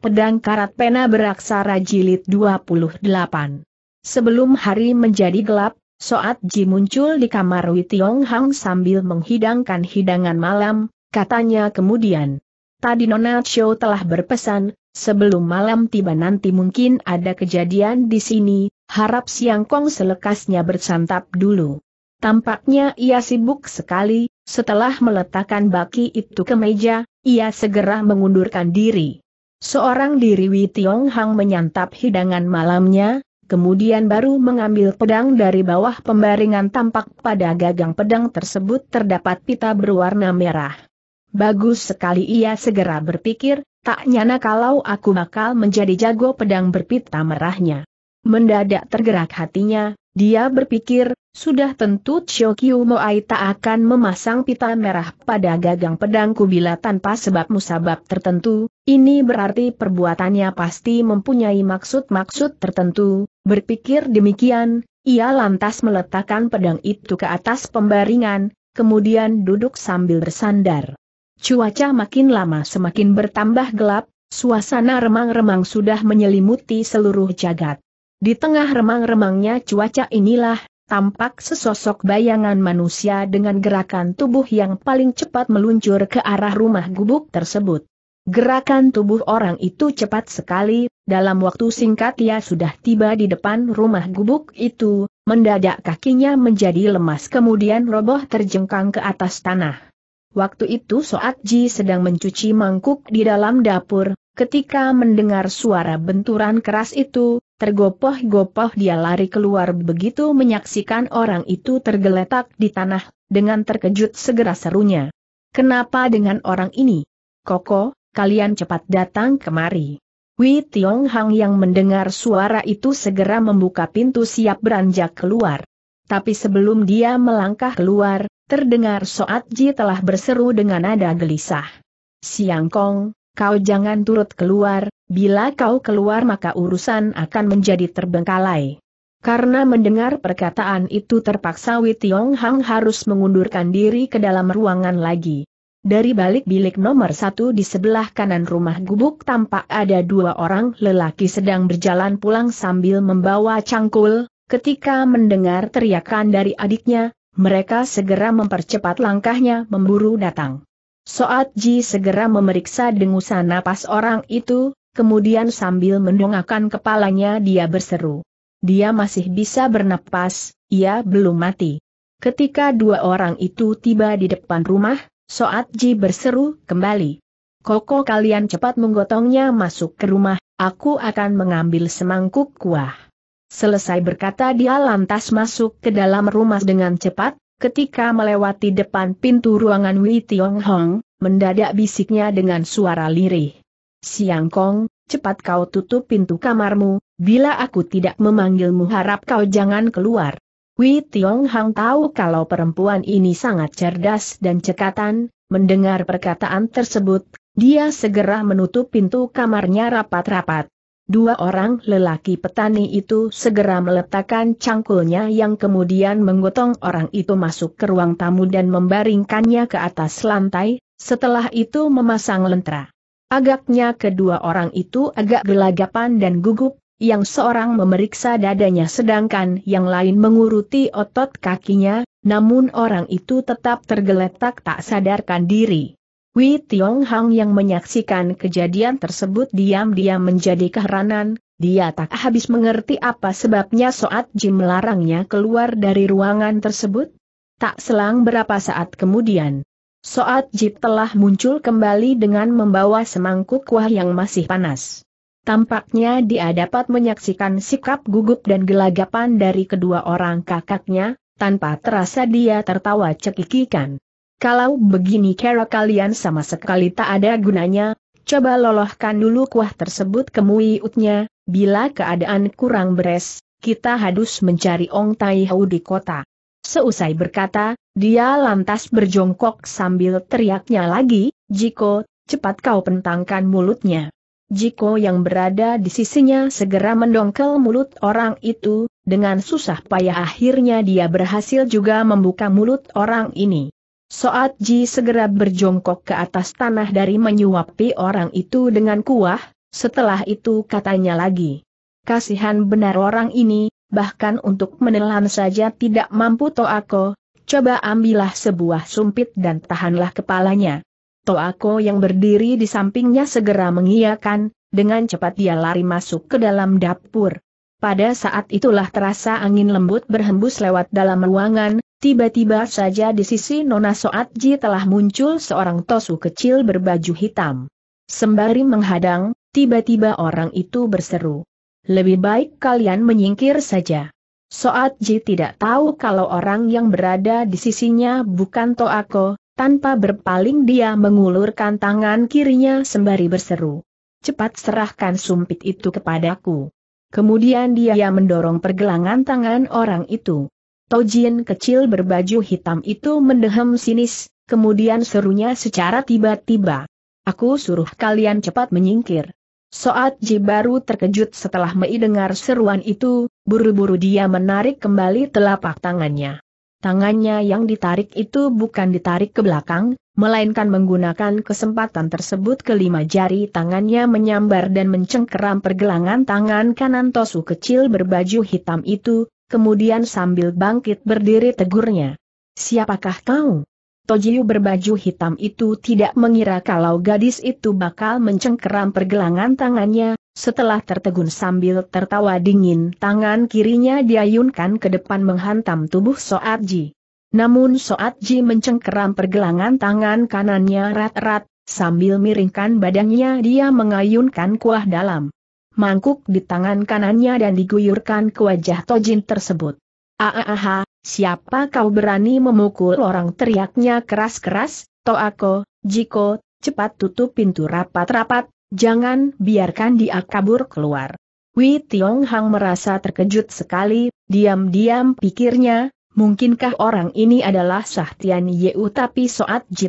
Pedang Karat Pena Beraksara Jilid 28 Sebelum hari menjadi gelap, Soat Ji muncul di kamar Tiong Hang sambil menghidangkan hidangan malam, katanya kemudian. Tadi Nona Cho telah berpesan, sebelum malam tiba nanti mungkin ada kejadian di sini, harap Siang Kong selekasnya bersantap dulu. Tampaknya ia sibuk sekali, setelah meletakkan baki itu ke meja, ia segera mengundurkan diri. Seorang diri Wei Tiong Hang menyantap hidangan malamnya, kemudian baru mengambil pedang dari bawah pembaringan tampak pada gagang pedang tersebut terdapat pita berwarna merah. Bagus sekali ia segera berpikir, tak nyana kalau aku bakal menjadi jago pedang berpita merahnya. Mendadak tergerak hatinya, dia berpikir, sudah tentu Chokyu Moai tak akan memasang pita merah pada gagang pedangku bila tanpa sebab musabab tertentu, ini berarti perbuatannya pasti mempunyai maksud-maksud tertentu, berpikir demikian, ia lantas meletakkan pedang itu ke atas pembaringan, kemudian duduk sambil bersandar. Cuaca makin lama semakin bertambah gelap, suasana remang-remang sudah menyelimuti seluruh jagat. Di tengah remang-remangnya cuaca inilah, tampak sesosok bayangan manusia dengan gerakan tubuh yang paling cepat meluncur ke arah rumah gubuk tersebut. Gerakan tubuh orang itu cepat sekali, dalam waktu singkat ia sudah tiba di depan rumah gubuk itu, mendadak kakinya menjadi lemas kemudian roboh terjengkang ke atas tanah. Waktu itu Soat Ji sedang mencuci mangkuk di dalam dapur, ketika mendengar suara benturan keras itu, Tergopoh-gopoh dia lari keluar begitu menyaksikan orang itu tergeletak di tanah, dengan terkejut segera serunya. Kenapa dengan orang ini? Koko, kalian cepat datang kemari. Wei Tiong Hang yang mendengar suara itu segera membuka pintu siap beranjak keluar. Tapi sebelum dia melangkah keluar, terdengar Soat Ji telah berseru dengan nada gelisah. Siang Kong, kau jangan turut keluar, Bila kau keluar maka urusan akan menjadi terbengkalai. Karena mendengar perkataan itu terpaksa Wei Tiong Hang harus mengundurkan diri ke dalam ruangan lagi. Dari balik bilik nomor satu di sebelah kanan rumah gubuk tampak ada dua orang lelaki sedang berjalan pulang sambil membawa cangkul, ketika mendengar teriakan dari adiknya, mereka segera mempercepat langkahnya memburu datang. Soat Ji segera memeriksa dengusan napas orang itu, kemudian sambil mendongakkan kepalanya dia berseru. Dia masih bisa bernapas, ia belum mati. Ketika dua orang itu tiba di depan rumah, Soat Ji berseru kembali. Koko kalian cepat menggotongnya masuk ke rumah, aku akan mengambil semangkuk kuah. Selesai berkata dia lantas masuk ke dalam rumah dengan cepat, ketika melewati depan pintu ruangan Wei Tiong Hong, mendadak bisiknya dengan suara lirih. Siangkong, cepat kau tutup pintu kamarmu, bila aku tidak memanggilmu harap kau jangan keluar. Wei Tiong Hang tahu kalau perempuan ini sangat cerdas dan cekatan, mendengar perkataan tersebut, dia segera menutup pintu kamarnya rapat-rapat. Dua orang lelaki petani itu segera meletakkan cangkulnya yang kemudian menggotong orang itu masuk ke ruang tamu dan membaringkannya ke atas lantai, setelah itu memasang lentera. Agaknya kedua orang itu agak gelagapan dan gugup, yang seorang memeriksa dadanya sedangkan yang lain menguruti otot kakinya, namun orang itu tetap tergeletak tak sadarkan diri. Wei Tiong Hang yang menyaksikan kejadian tersebut diam-diam menjadi keheranan, dia tak habis mengerti apa sebabnya Soat Jim melarangnya keluar dari ruangan tersebut. Tak selang berapa saat kemudian, Soat Jip telah muncul kembali dengan membawa semangkuk kuah yang masih panas. Tampaknya dia dapat menyaksikan sikap gugup dan gelagapan dari kedua orang kakaknya, tanpa terasa dia tertawa cekikikan. Kalau begini cara kalian sama sekali tak ada gunanya, coba lolohkan dulu kuah tersebut ke muiutnya, bila keadaan kurang beres, kita harus mencari Ong Tai Hau di kota. Seusai berkata, dia lantas berjongkok sambil teriaknya lagi, Jiko, cepat kau pentangkan mulutnya. Jiko yang berada di sisinya segera mendongkel mulut orang itu, dengan susah payah akhirnya dia berhasil juga membuka mulut orang ini. Soat Ji segera berjongkok ke atas tanah dari menyuapi orang itu dengan kuah, setelah itu katanya lagi. Kasihan benar orang ini, bahkan untuk menelan saja tidak mampu Toako, coba ambillah sebuah sumpit dan tahanlah kepalanya. Toako yang berdiri di sampingnya segera mengiyakan, dengan cepat dia lari masuk ke dalam dapur. Pada saat itulah terasa angin lembut berhembus lewat dalam ruangan, tiba-tiba saja di sisi Nona Soatji telah muncul seorang tosu kecil berbaju hitam. Sembari menghadang, tiba-tiba orang itu berseru. Lebih baik kalian menyingkir saja. Soat Ji tidak tahu kalau orang yang berada di sisinya bukan Toako, tanpa berpaling dia mengulurkan tangan kirinya sembari berseru. Cepat serahkan sumpit itu kepadaku. Kemudian dia mendorong pergelangan tangan orang itu. Tojin kecil berbaju hitam itu mendehem sinis, kemudian serunya secara tiba-tiba. Aku suruh kalian cepat menyingkir. Soat Ji baru terkejut setelah mendengar seruan itu, buru-buru dia menarik kembali telapak tangannya. Tangannya yang ditarik itu bukan ditarik ke belakang, melainkan menggunakan kesempatan tersebut kelima jari tangannya menyambar dan mencengkeram pergelangan tangan kanan Tosu kecil berbaju hitam itu, kemudian sambil bangkit berdiri tegurnya. Siapakah kau? Tojiu berbaju hitam itu tidak mengira kalau gadis itu bakal mencengkeram pergelangan tangannya, setelah tertegun sambil tertawa dingin tangan kirinya diayunkan ke depan menghantam tubuh Soat Ji. Namun Soat Ji mencengkeram pergelangan tangan kanannya rat-rat, sambil miringkan badannya dia mengayunkan kuah dalam mangkuk di tangan kanannya dan diguyurkan ke wajah Tojin tersebut. Aaah! Ah, ah, Siapa kau berani memukul orang teriaknya keras-keras, Toako, Jiko, cepat tutup pintu rapat-rapat, jangan biarkan dia kabur keluar. Wei Tiong Hang merasa terkejut sekali, diam-diam pikirnya, mungkinkah orang ini adalah Sahtian Yeu tapi Soat Ji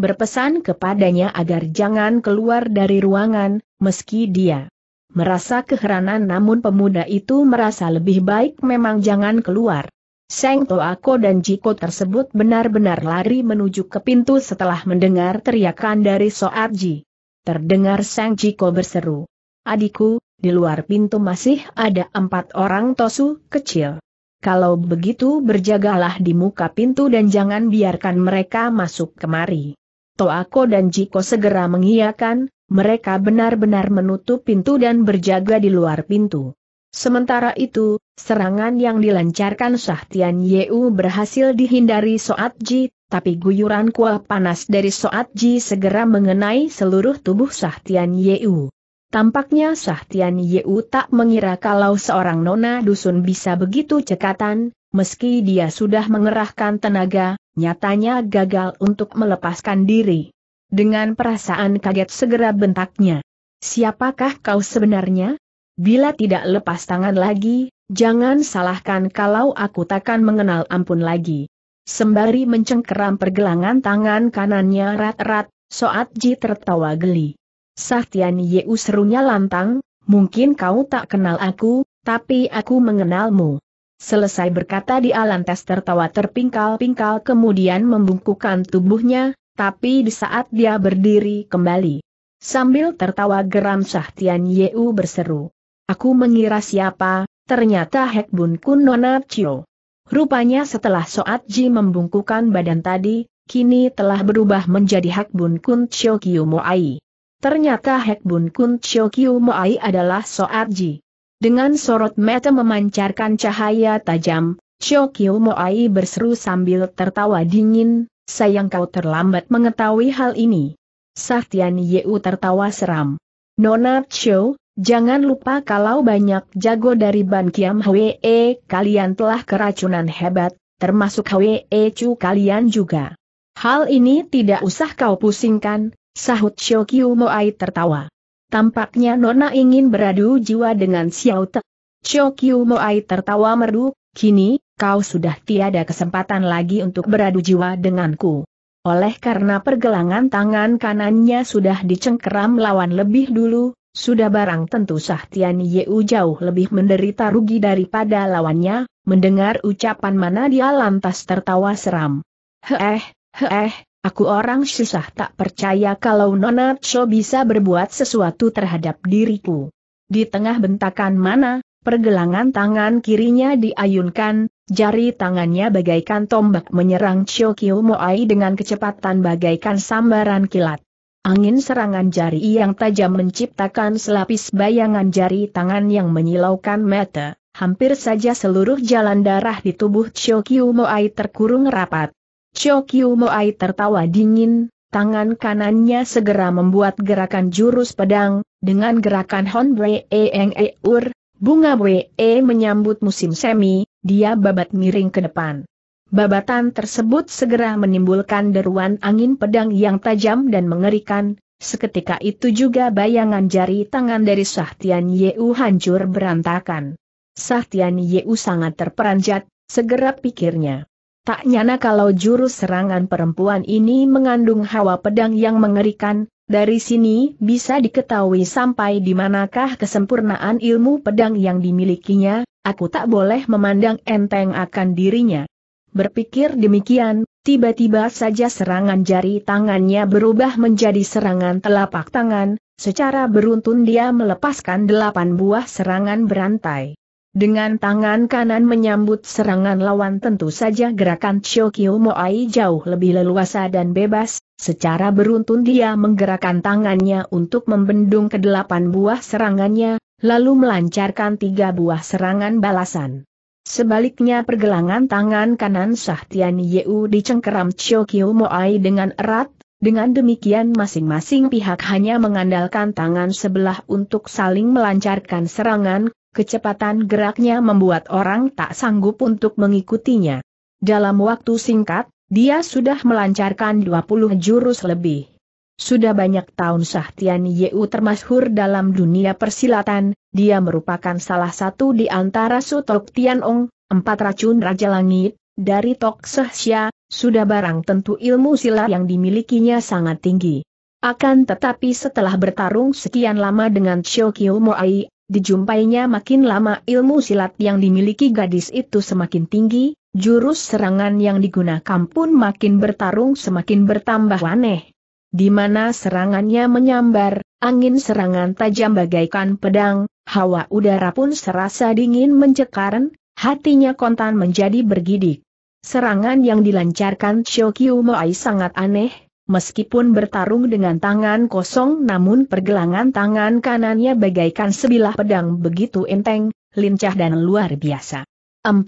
berpesan kepadanya agar jangan keluar dari ruangan, meski dia merasa keheranan namun pemuda itu merasa lebih baik memang jangan keluar. Seng Toako dan Jiko tersebut benar-benar lari menuju ke pintu setelah mendengar teriakan dari Soarji. Terdengar Seng Jiko berseru. Adikku, di luar pintu masih ada empat orang tosu kecil. Kalau begitu berjagalah di muka pintu dan jangan biarkan mereka masuk kemari. Toako dan Jiko segera mengiyakan, mereka benar-benar menutup pintu dan berjaga di luar pintu. Sementara itu, serangan yang dilancarkan Shah Tian Yu berhasil dihindari Soat Ji, tapi guyuran kuah panas dari Soat Ji segera mengenai seluruh tubuh Shah Tian Yu. Tampaknya Shah Tian Yu tak mengira kalau seorang nona dusun bisa begitu cekatan, meski dia sudah mengerahkan tenaga, nyatanya gagal untuk melepaskan diri. Dengan perasaan kaget segera bentaknya. Siapakah kau sebenarnya? Bila tidak lepas tangan lagi, jangan salahkan kalau aku takkan mengenal ampun lagi. Sembari mencengkeram pergelangan tangan kanannya rat-rat, Soat Ji tertawa geli. Sahtian Yeu serunya lantang, mungkin kau tak kenal aku, tapi aku mengenalmu. Selesai berkata di lantas tertawa terpingkal-pingkal kemudian membungkukan tubuhnya, tapi di saat dia berdiri kembali. Sambil tertawa geram Sahtian Yeu berseru. Aku mengira siapa, ternyata Hek Bun Kun Chiu. Rupanya setelah Soat Ji membungkukan badan tadi, kini telah berubah menjadi Hek Bun Kun Chio Kiu Moai. Ternyata Hek Bun Kun Chio Kiu Moai adalah Soat Ji. Dengan sorot mata memancarkan cahaya tajam, Chio Kiu Moai berseru sambil tertawa dingin, sayang kau terlambat mengetahui hal ini. Sahtian Yeu tertawa seram. Nona Chiu? Jangan lupa kalau banyak jago dari Ban Kiam Hwe, kalian telah keracunan hebat, termasuk Hwe Chu kalian juga. Hal ini tidak usah kau pusingkan, sahut Xiao Moai tertawa. Tampaknya Nona ingin beradu jiwa dengan Xiao Te. Xiao Moai tertawa merdu, kini, kau sudah tiada kesempatan lagi untuk beradu jiwa denganku. Oleh karena pergelangan tangan kanannya sudah dicengkeram lawan lebih dulu, sudah barang tentu Tian Yeu jauh lebih menderita rugi daripada lawannya, mendengar ucapan mana dia lantas tertawa seram. Heeh, heeh, aku orang susah tak percaya kalau Nona Cho bisa berbuat sesuatu terhadap diriku. Di tengah bentakan mana, pergelangan tangan kirinya diayunkan, jari tangannya bagaikan tombak menyerang Cho Kyo Moai dengan kecepatan bagaikan sambaran kilat. Angin serangan jari yang tajam menciptakan selapis bayangan jari tangan yang menyilaukan mata. Hampir saja seluruh jalan darah di tubuh Kiu Moai terkurung rapat. Kiu Moai tertawa dingin, tangan kanannya segera membuat gerakan jurus pedang, dengan gerakan Hon Bree e Eng Eur, bunga Bree e menyambut musim semi, dia babat miring ke depan. Babatan tersebut segera menimbulkan deruan angin pedang yang tajam dan mengerikan, seketika itu juga bayangan jari tangan dari Sahtian Yeu hancur berantakan. Sahtian Yeu sangat terperanjat, segera pikirnya. Tak nyana kalau jurus serangan perempuan ini mengandung hawa pedang yang mengerikan, dari sini bisa diketahui sampai di manakah kesempurnaan ilmu pedang yang dimilikinya, aku tak boleh memandang enteng akan dirinya. Berpikir demikian, tiba-tiba saja serangan jari tangannya berubah menjadi serangan telapak tangan, secara beruntun dia melepaskan delapan buah serangan berantai. Dengan tangan kanan menyambut serangan lawan tentu saja gerakan Chokyo Moai jauh lebih leluasa dan bebas, secara beruntun dia menggerakkan tangannya untuk membendung kedelapan buah serangannya, lalu melancarkan tiga buah serangan balasan. Sebaliknya pergelangan tangan kanan Sahtian Yeu dicengkeram Chio Moai dengan erat, dengan demikian masing-masing pihak hanya mengandalkan tangan sebelah untuk saling melancarkan serangan, kecepatan geraknya membuat orang tak sanggup untuk mengikutinya. Dalam waktu singkat, dia sudah melancarkan 20 jurus lebih. Sudah banyak tahun Sahtian Yeu termasyhur dalam dunia persilatan, dia merupakan salah satu di antara Sutok Tianong, empat racun Raja Langit, dari Tok Sehsia, sudah barang tentu ilmu silat yang dimilikinya sangat tinggi. Akan tetapi setelah bertarung sekian lama dengan Shokyu Moai, dijumpainya makin lama ilmu silat yang dimiliki gadis itu semakin tinggi, jurus serangan yang digunakan pun makin bertarung semakin bertambah aneh di mana serangannya menyambar, angin serangan tajam bagaikan pedang, hawa udara pun serasa dingin mencekaran, hatinya kontan menjadi bergidik. Serangan yang dilancarkan Shokyu Moai sangat aneh, meskipun bertarung dengan tangan kosong namun pergelangan tangan kanannya bagaikan sebilah pedang begitu enteng, lincah dan luar biasa. 40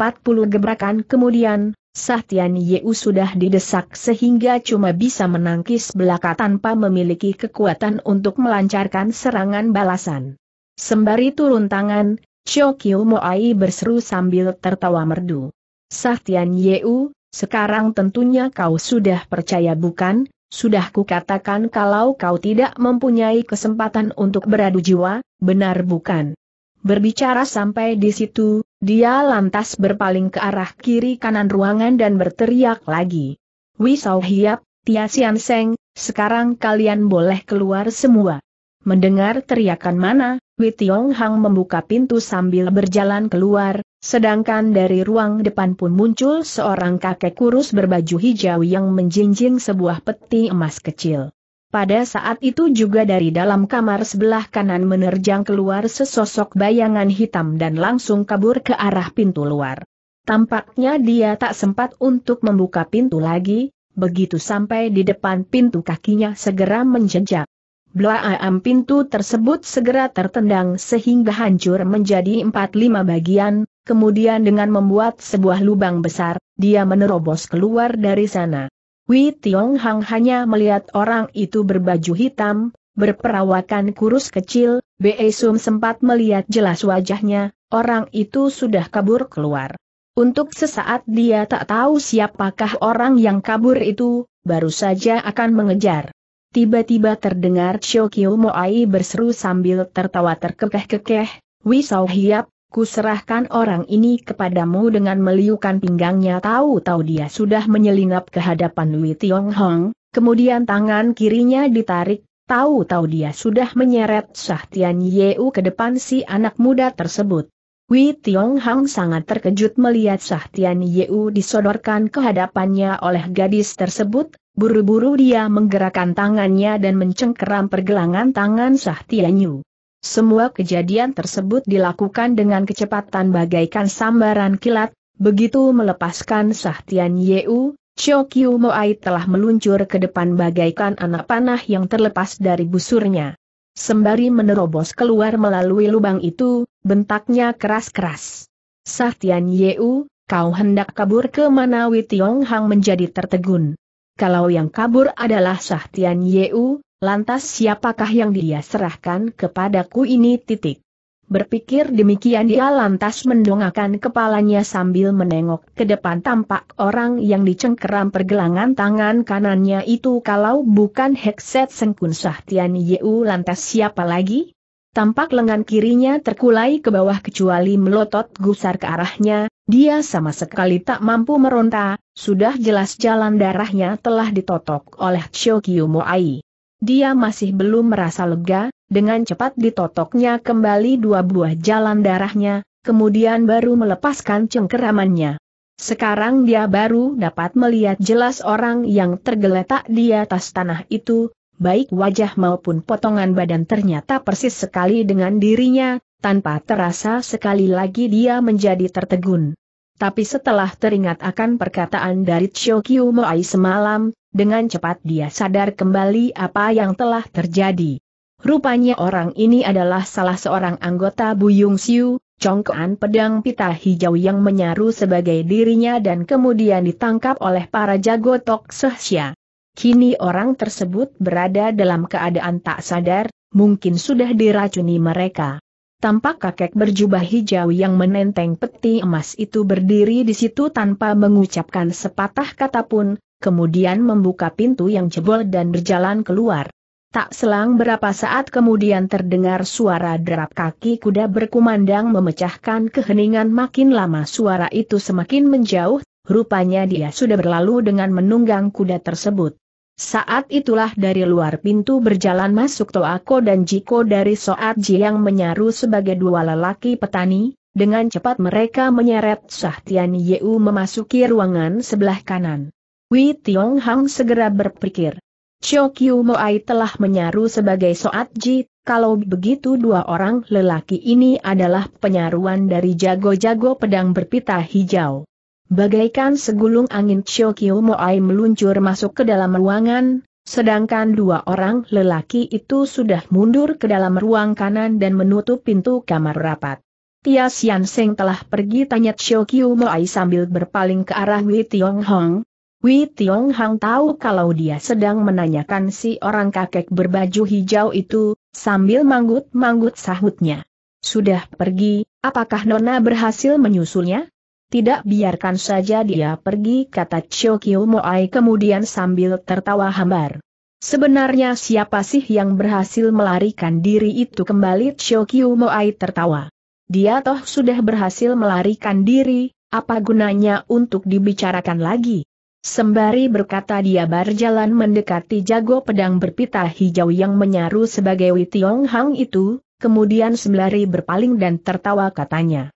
gebrakan kemudian, Sahtian Yeu sudah didesak sehingga cuma bisa menangkis belaka tanpa memiliki kekuatan untuk melancarkan serangan balasan. Sembari turun tangan, Chokyu Moai berseru sambil tertawa merdu. Sahtian Yeu, sekarang tentunya kau sudah percaya bukan? Sudah kukatakan kalau kau tidak mempunyai kesempatan untuk beradu jiwa, benar bukan? Berbicara sampai di situ, dia lantas berpaling ke arah kiri kanan ruangan dan berteriak lagi. Wisau Hiap, Tia Sian Seng, sekarang kalian boleh keluar semua. Mendengar teriakan mana, Wei Tiong Hang membuka pintu sambil berjalan keluar, sedangkan dari ruang depan pun muncul seorang kakek kurus berbaju hijau yang menjinjing sebuah peti emas kecil. Pada saat itu juga dari dalam kamar sebelah kanan menerjang keluar sesosok bayangan hitam dan langsung kabur ke arah pintu luar. Tampaknya dia tak sempat untuk membuka pintu lagi, begitu sampai di depan pintu kakinya segera menjejak. Blaam pintu tersebut segera tertendang sehingga hancur menjadi empat lima bagian, kemudian dengan membuat sebuah lubang besar, dia menerobos keluar dari sana. Wei Tiong Hang hanya melihat orang itu berbaju hitam, berperawakan kurus kecil, Be Sum sempat melihat jelas wajahnya, orang itu sudah kabur keluar. Untuk sesaat dia tak tahu siapakah orang yang kabur itu, baru saja akan mengejar. Tiba-tiba terdengar Shokyo Moai berseru sambil tertawa terkekeh-kekeh, Wisau Hiap, Kuserahkan orang ini kepadamu dengan meliukan pinggangnya tahu-tahu dia sudah menyelinap ke hadapan Wei Tiong Hong, kemudian tangan kirinya ditarik, tahu-tahu dia sudah menyeret Shah Tian Yeu ke depan si anak muda tersebut. Wei Tiong Hong sangat terkejut melihat Shah Tian Yeu disodorkan ke hadapannya oleh gadis tersebut, buru-buru dia menggerakkan tangannya dan mencengkeram pergelangan tangan Shah Tian Yu. Semua kejadian tersebut dilakukan dengan kecepatan bagaikan sambaran kilat, begitu melepaskan Sahtian Yeu, Chokyu Moai telah meluncur ke depan bagaikan anak panah yang terlepas dari busurnya. Sembari menerobos keluar melalui lubang itu, bentaknya keras-keras. Sahtian Yeu, kau hendak kabur ke mana Witiong Hang menjadi tertegun. Kalau yang kabur adalah Sahtian Yeu, Lantas siapakah yang dia serahkan kepadaku ini titik. Berpikir demikian dia lantas mendongakkan kepalanya sambil menengok ke depan tampak orang yang dicengkeram pergelangan tangan kanannya itu kalau bukan Hekset Sengkun Sahtian Yeu lantas siapa lagi? Tampak lengan kirinya terkulai ke bawah kecuali melotot gusar ke arahnya, dia sama sekali tak mampu meronta, sudah jelas jalan darahnya telah ditotok oleh Chokyu Moai. Dia masih belum merasa lega, dengan cepat ditotoknya kembali dua buah jalan darahnya, kemudian baru melepaskan cengkeramannya. Sekarang dia baru dapat melihat jelas orang yang tergeletak di atas tanah itu, baik wajah maupun potongan badan ternyata persis sekali dengan dirinya, tanpa terasa sekali lagi dia menjadi tertegun. Tapi setelah teringat akan perkataan dari Kiu Moai semalam, dengan cepat dia sadar kembali apa yang telah terjadi. Rupanya orang ini adalah salah seorang anggota Buyung Siu, congkoan pedang pita hijau yang menyaru sebagai dirinya dan kemudian ditangkap oleh para jago Tok Sehsya. Kini orang tersebut berada dalam keadaan tak sadar, mungkin sudah diracuni mereka. Tampak kakek berjubah hijau yang menenteng peti emas itu berdiri di situ tanpa mengucapkan sepatah kata pun, kemudian membuka pintu yang jebol dan berjalan keluar. Tak selang berapa saat kemudian terdengar suara derap kaki kuda berkumandang memecahkan keheningan makin lama suara itu semakin menjauh, rupanya dia sudah berlalu dengan menunggang kuda tersebut. Saat itulah dari luar pintu berjalan masuk Toako dan Jiko dari Soatji yang menyaru sebagai dua lelaki petani, dengan cepat mereka menyeret Sahtian Yeu memasuki ruangan sebelah kanan. Wei Tiong Hang segera berpikir. Cho Kiu Moai telah menyaru sebagai Soatji, kalau begitu dua orang lelaki ini adalah penyaruan dari jago-jago pedang berpita hijau. Bagaikan segulung angin Chokyo Moai meluncur masuk ke dalam ruangan, sedangkan dua orang lelaki itu sudah mundur ke dalam ruang kanan dan menutup pintu kamar rapat. Tia Sian Seng telah pergi tanya Chokyo Moai sambil berpaling ke arah Wei Tiong Hong. Wei Tiong Hong tahu kalau dia sedang menanyakan si orang kakek berbaju hijau itu, sambil manggut-manggut sahutnya. Sudah pergi, apakah Nona berhasil menyusulnya? tidak biarkan saja dia pergi kata Chokyo Moai kemudian sambil tertawa hambar. Sebenarnya siapa sih yang berhasil melarikan diri itu kembali Chokyo Moai tertawa. Dia toh sudah berhasil melarikan diri, apa gunanya untuk dibicarakan lagi? Sembari berkata dia berjalan mendekati jago pedang berpita hijau yang menyaru sebagai Witiong Hang itu, kemudian sembari berpaling dan tertawa katanya.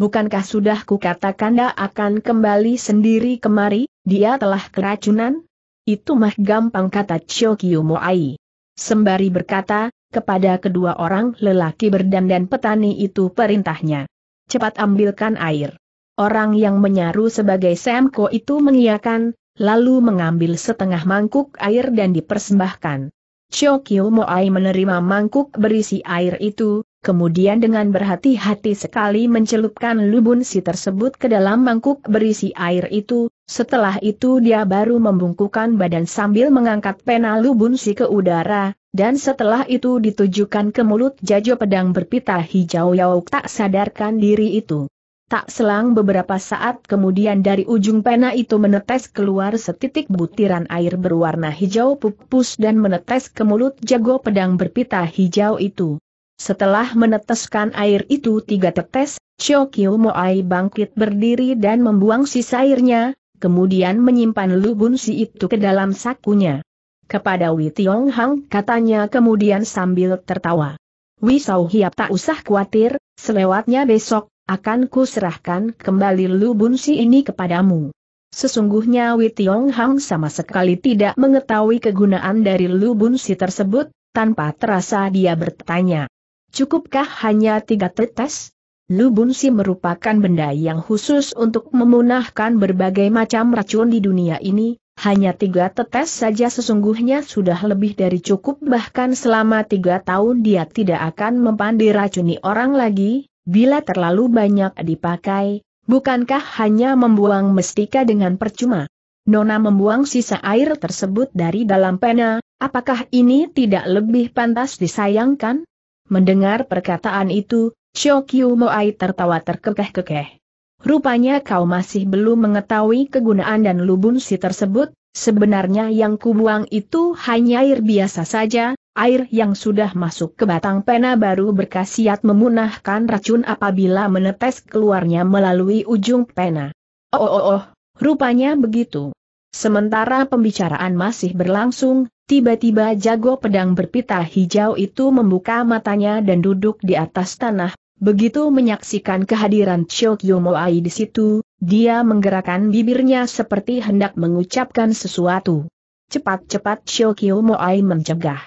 Bukankah sudah kukatakan dia akan kembali sendiri kemari, dia telah keracunan? Itu mah gampang kata Chio Moai. Sembari berkata, kepada kedua orang lelaki berdandan petani itu perintahnya. Cepat ambilkan air. Orang yang menyaru sebagai Semko itu mengiyakan, lalu mengambil setengah mangkuk air dan dipersembahkan. Chokyo Moai menerima mangkuk berisi air itu, kemudian dengan berhati-hati sekali mencelupkan lubun si tersebut ke dalam mangkuk berisi air itu, setelah itu dia baru membungkukan badan sambil mengangkat pena lubun si ke udara, dan setelah itu ditujukan ke mulut jajo pedang berpita hijau yauk tak sadarkan diri itu. Tak selang beberapa saat kemudian dari ujung pena itu menetes keluar setitik butiran air berwarna hijau pupus dan menetes ke mulut jago pedang berpita hijau itu. Setelah meneteskan air itu tiga tetes, Chokyu Moai bangkit berdiri dan membuang sisa airnya, kemudian menyimpan lubun si itu ke dalam sakunya. Kepada Wei Tiong Hang katanya kemudian sambil tertawa. Wei Wisau Hiap tak usah khawatir, selewatnya besok, akan kuserahkan kembali lubun si ini kepadamu. Sesungguhnya Wei Tiong Hang sama sekali tidak mengetahui kegunaan dari lubun si tersebut, tanpa terasa dia bertanya. Cukupkah hanya tiga tetes? Lubunsi merupakan benda yang khusus untuk memunahkan berbagai macam racun di dunia ini, hanya tiga tetes saja sesungguhnya sudah lebih dari cukup bahkan selama tiga tahun dia tidak akan mempandi racuni orang lagi, bila terlalu banyak dipakai, bukankah hanya membuang mestika dengan percuma? Nona membuang sisa air tersebut dari dalam pena, apakah ini tidak lebih pantas disayangkan? Mendengar perkataan itu, Shokyu Moai tertawa terkekeh-kekeh. Rupanya kau masih belum mengetahui kegunaan dan lubun si tersebut, sebenarnya yang kubuang itu hanya air biasa saja, air yang sudah masuk ke batang pena baru berkhasiat memunahkan racun apabila menetes keluarnya melalui ujung pena. Oh oh oh, oh. rupanya begitu. Sementara pembicaraan masih berlangsung, tiba-tiba jago pedang berpita hijau itu membuka matanya dan duduk di atas tanah. Begitu menyaksikan kehadiran Chokyo Moai di situ, dia menggerakkan bibirnya seperti hendak mengucapkan sesuatu. Cepat-cepat Chokyo Moai mencegah.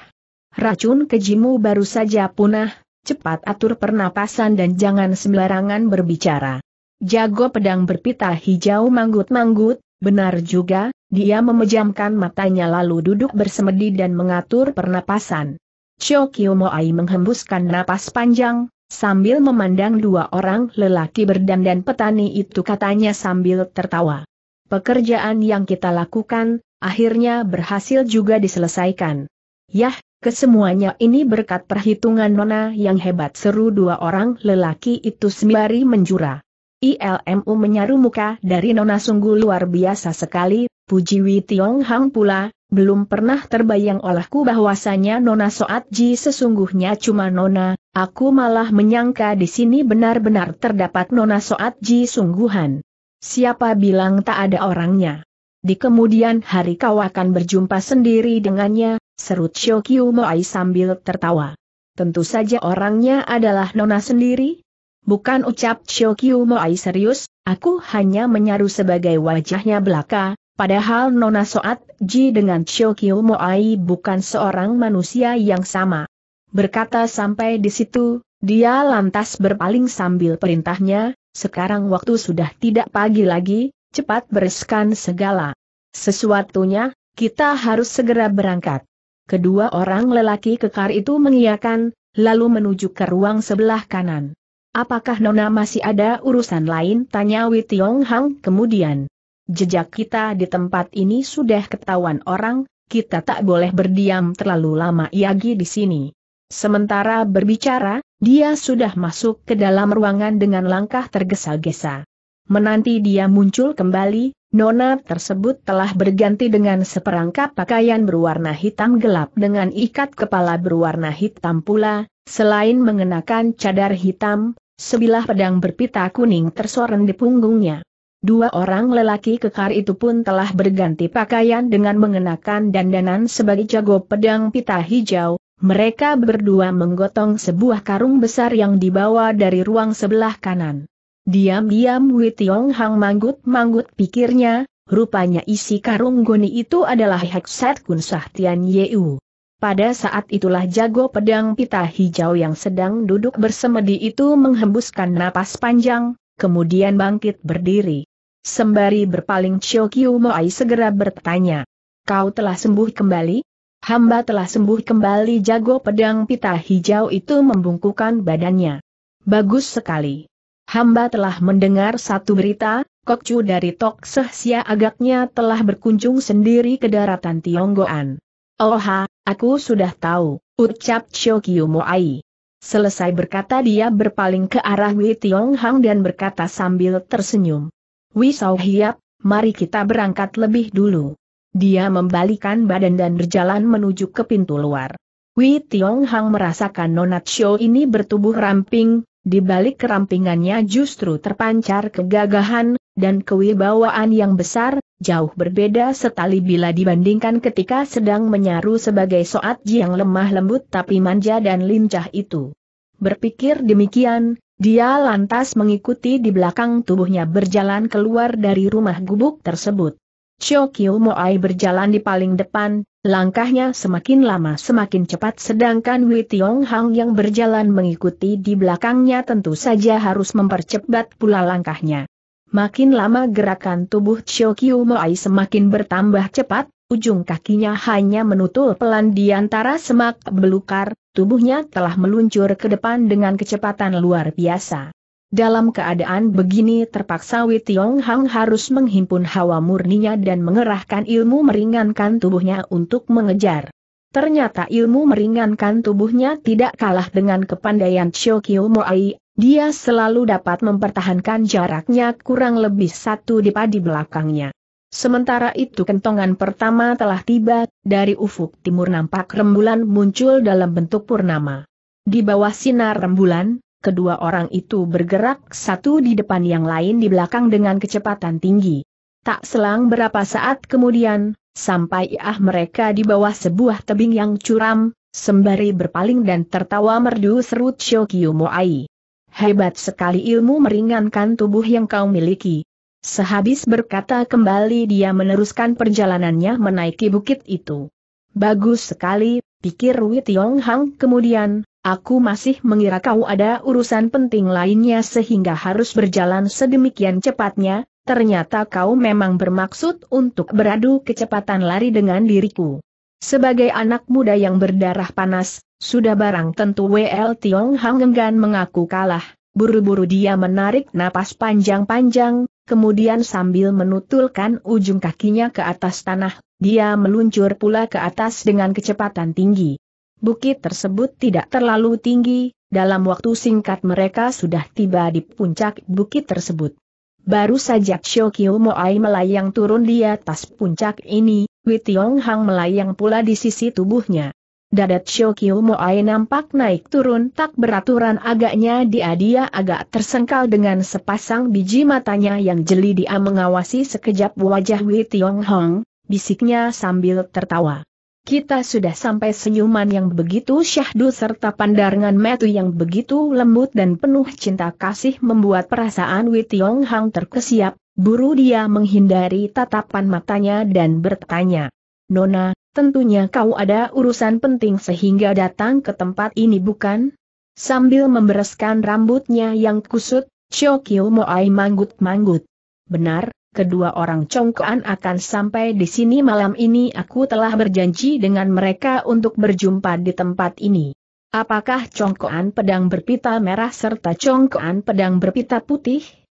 Racun kejimu baru saja punah, cepat atur pernapasan dan jangan sembarangan berbicara. Jago pedang berpita hijau manggut-manggut, Benar juga, dia memejamkan matanya lalu duduk bersemedi dan mengatur pernapasan. Chokyo Moai menghembuskan napas panjang, sambil memandang dua orang lelaki berdandan petani itu katanya sambil tertawa. Pekerjaan yang kita lakukan, akhirnya berhasil juga diselesaikan. Yah, kesemuanya ini berkat perhitungan Nona yang hebat seru dua orang lelaki itu sembari menjura. ILMU menyaru muka dari Nona sungguh luar biasa sekali, puji Wi Tiong Hang pula, belum pernah terbayang olehku bahwasanya Nona Soat Ji sesungguhnya cuma Nona, aku malah menyangka di sini benar-benar terdapat Nona Soat Ji sungguhan. Siapa bilang tak ada orangnya? Di kemudian hari kau akan berjumpa sendiri dengannya, serut Shokyu Moai sambil tertawa. Tentu saja orangnya adalah Nona sendiri, Bukan ucap Kiu Moai serius, aku hanya menyaru sebagai wajahnya belaka, padahal Nona Soat Ji dengan Kiu Moai bukan seorang manusia yang sama. Berkata sampai di situ, dia lantas berpaling sambil perintahnya, sekarang waktu sudah tidak pagi lagi, cepat bereskan segala sesuatunya, kita harus segera berangkat. Kedua orang lelaki kekar itu mengiyakan, lalu menuju ke ruang sebelah kanan. Apakah Nona masih ada urusan lain? Tanya Wei Tiong Hang kemudian. Jejak kita di tempat ini sudah ketahuan orang, kita tak boleh berdiam terlalu lama Yagi di sini. Sementara berbicara, dia sudah masuk ke dalam ruangan dengan langkah tergesa-gesa. Menanti dia muncul kembali, Nona tersebut telah berganti dengan seperangkap pakaian berwarna hitam gelap dengan ikat kepala berwarna hitam pula, selain mengenakan cadar hitam, Sebilah pedang berpita kuning tersoren di punggungnya. Dua orang lelaki kekar itu pun telah berganti pakaian dengan mengenakan dandanan sebagai jago pedang pita hijau, mereka berdua menggotong sebuah karung besar yang dibawa dari ruang sebelah kanan. Diam-diam Wei Tiong Hang manggut-manggut pikirnya, rupanya isi karung goni itu adalah hekset kunsah Tian Yeu. Pada saat itulah jago pedang pita hijau yang sedang duduk bersemedi itu menghembuskan napas panjang, kemudian bangkit berdiri. Sembari berpaling Chiu Kiu Moai segera bertanya. Kau telah sembuh kembali? Hamba telah sembuh kembali jago pedang pita hijau itu membungkukan badannya. Bagus sekali. Hamba telah mendengar satu berita, Chu dari Tok Sehsia agaknya telah berkunjung sendiri ke daratan Tionggoan. Oha, Aku sudah tahu, ucap Chokyu Moai. Selesai berkata dia berpaling ke arah Wei Tiong Hang dan berkata sambil tersenyum. Wei Sao Hiap, mari kita berangkat lebih dulu. Dia membalikan badan dan berjalan menuju ke pintu luar. Wei Tiong Hang merasakan Nonat Show ini bertubuh ramping, di balik kerampingannya justru terpancar kegagahan, dan kewibawaan yang besar, jauh berbeda setali bila dibandingkan ketika sedang menyaru sebagai soat yang lemah lembut tapi manja dan lincah itu. Berpikir demikian, dia lantas mengikuti di belakang tubuhnya berjalan keluar dari rumah gubuk tersebut. Chokyo Moai berjalan di paling depan, langkahnya semakin lama semakin cepat sedangkan Wei Tiong Hang yang berjalan mengikuti di belakangnya tentu saja harus mempercepat pula langkahnya. Makin lama gerakan tubuh Chio Kiu Moai semakin bertambah cepat, ujung kakinya hanya menutul pelan di antara semak belukar, tubuhnya telah meluncur ke depan dengan kecepatan luar biasa. Dalam keadaan begini terpaksa Wei Tiong Hang harus menghimpun hawa murninya dan mengerahkan ilmu meringankan tubuhnya untuk mengejar. Ternyata ilmu meringankan tubuhnya tidak kalah dengan kepandaian Chio Kiu Moai, dia selalu dapat mempertahankan jaraknya kurang lebih satu dipa di belakangnya. Sementara itu kentongan pertama telah tiba, dari ufuk timur nampak rembulan muncul dalam bentuk purnama. Di bawah sinar rembulan, kedua orang itu bergerak satu di depan yang lain di belakang dengan kecepatan tinggi. Tak selang berapa saat kemudian, sampai ah mereka di bawah sebuah tebing yang curam, sembari berpaling dan tertawa merdu serut Shokyu Moai. Hebat sekali ilmu meringankan tubuh yang kau miliki. Sehabis berkata kembali dia meneruskan perjalanannya menaiki bukit itu. Bagus sekali, pikir Wei Tiong Hang kemudian, aku masih mengira kau ada urusan penting lainnya sehingga harus berjalan sedemikian cepatnya, ternyata kau memang bermaksud untuk beradu kecepatan lari dengan diriku. Sebagai anak muda yang berdarah panas, sudah barang tentu WL Tiong Hang enggan mengaku kalah, buru-buru dia menarik napas panjang-panjang, kemudian sambil menutulkan ujung kakinya ke atas tanah, dia meluncur pula ke atas dengan kecepatan tinggi. Bukit tersebut tidak terlalu tinggi, dalam waktu singkat mereka sudah tiba di puncak bukit tersebut. Baru saja Xiaokyu Moai melayang turun di atas puncak ini, Wei Tiong Hang melayang pula di sisi tubuhnya. Dadat Shokyo Moai nampak naik turun tak beraturan agaknya dia dia agak tersengkal dengan sepasang biji matanya yang jeli dia mengawasi sekejap wajah Wei Tiong Hong, bisiknya sambil tertawa. Kita sudah sampai senyuman yang begitu syahdu serta pandangan metu yang begitu lembut dan penuh cinta kasih membuat perasaan Wei Tiong Hong terkesiap, buru dia menghindari tatapan matanya dan bertanya. Nona, tentunya kau ada urusan penting sehingga datang ke tempat ini bukan? Sambil membereskan rambutnya yang kusut, Chokyo Moai manggut-manggut. Benar, kedua orang congkoan akan sampai di sini malam ini aku telah berjanji dengan mereka untuk berjumpa di tempat ini. Apakah congkoan pedang berpita merah serta congkoan pedang berpita putih?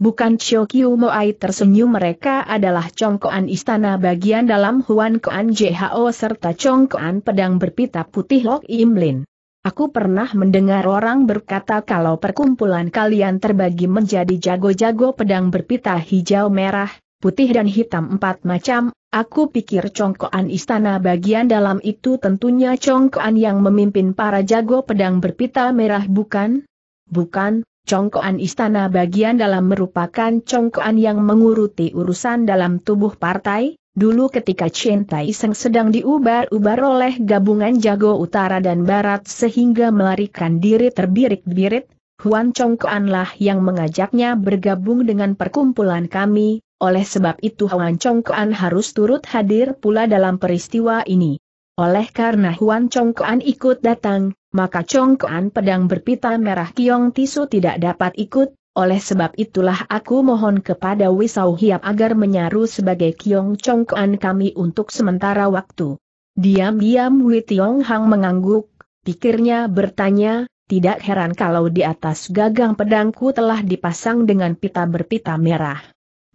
Bukan Chio Kiu Moai tersenyum mereka adalah congkoan istana bagian dalam Huan Koan JHO serta congkoan pedang berpita putih Lok Im Lin. Aku pernah mendengar orang berkata kalau perkumpulan kalian terbagi menjadi jago-jago pedang berpita hijau merah, putih dan hitam empat macam, aku pikir congkoan istana bagian dalam itu tentunya congkoan yang memimpin para jago pedang berpita merah bukan? Bukan, Congkoan istana bagian dalam merupakan congkoan yang menguruti urusan dalam tubuh partai, dulu ketika Chen Taiseng sedang diubar-ubar oleh gabungan jago utara dan barat sehingga melarikan diri terbirit birit Huan Congkoanlah yang mengajaknya bergabung dengan perkumpulan kami, oleh sebab itu Huan Congkoan harus turut hadir pula dalam peristiwa ini. Oleh karena Huan Congkoan ikut datang, maka congkoan pedang berpita merah Kiong Tisu tidak dapat ikut, oleh sebab itulah aku mohon kepada Wisau Hiap agar menyaru sebagai Kiong Congkoan kami untuk sementara waktu. Diam-diam Wei Tiong Hang mengangguk, pikirnya bertanya, tidak heran kalau di atas gagang pedangku telah dipasang dengan pita berpita merah.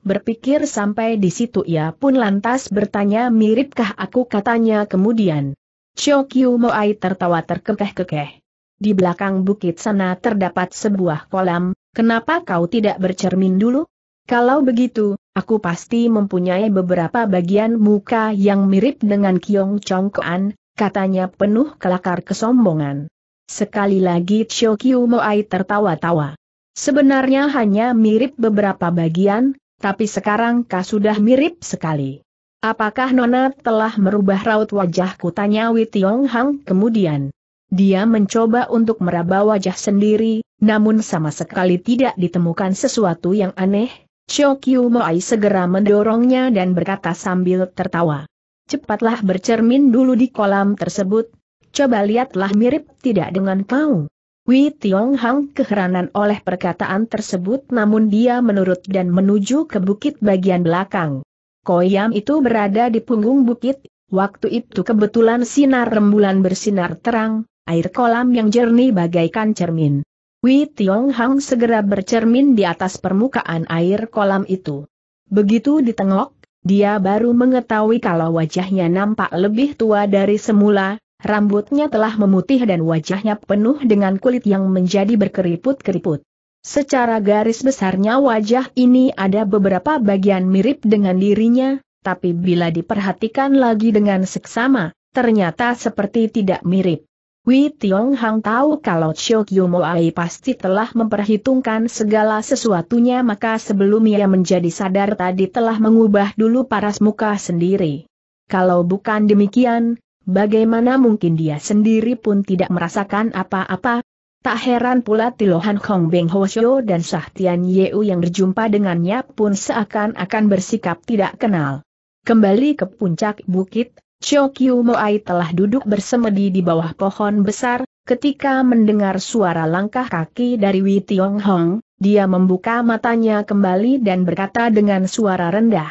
Berpikir sampai di situ ia pun lantas bertanya miripkah aku katanya kemudian. Chokyu Moai tertawa terkekeh-kekeh. Di belakang bukit sana terdapat sebuah kolam, kenapa kau tidak bercermin dulu? Kalau begitu, aku pasti mempunyai beberapa bagian muka yang mirip dengan Kiong Kuan, katanya penuh kelakar kesombongan. Sekali lagi Chokyu Moai tertawa-tawa. Sebenarnya hanya mirip beberapa bagian, tapi sekarang kau sudah mirip sekali. Apakah Nona telah merubah raut wajahku? Tanya Wei Witiong Hang kemudian. Dia mencoba untuk meraba wajah sendiri, namun sama sekali tidak ditemukan sesuatu yang aneh. Chokyu Moai segera mendorongnya dan berkata sambil tertawa. Cepatlah bercermin dulu di kolam tersebut. Coba lihatlah mirip tidak dengan kau. Wei Tiong Hang keheranan oleh perkataan tersebut namun dia menurut dan menuju ke bukit bagian belakang. Koyam itu berada di punggung bukit, waktu itu kebetulan sinar rembulan bersinar terang, air kolam yang jernih bagaikan cermin. Wei Tiong Hang segera bercermin di atas permukaan air kolam itu. Begitu ditengok, dia baru mengetahui kalau wajahnya nampak lebih tua dari semula, rambutnya telah memutih dan wajahnya penuh dengan kulit yang menjadi berkeriput-keriput. Secara garis besarnya wajah ini ada beberapa bagian mirip dengan dirinya, tapi bila diperhatikan lagi dengan seksama, ternyata seperti tidak mirip. Wei Tiong Hang tahu kalau Chok Moai pasti telah memperhitungkan segala sesuatunya maka sebelum ia menjadi sadar tadi telah mengubah dulu paras muka sendiri. Kalau bukan demikian, bagaimana mungkin dia sendiri pun tidak merasakan apa-apa, Tak heran pula Tilohan Hong Beng Hosyo dan Sah Tian Yeu yang berjumpa dengannya pun seakan-akan bersikap tidak kenal. Kembali ke puncak bukit, Chio Kiu Moai telah duduk bersemedi di bawah pohon besar, ketika mendengar suara langkah kaki dari Wei Tiong Hong, dia membuka matanya kembali dan berkata dengan suara rendah.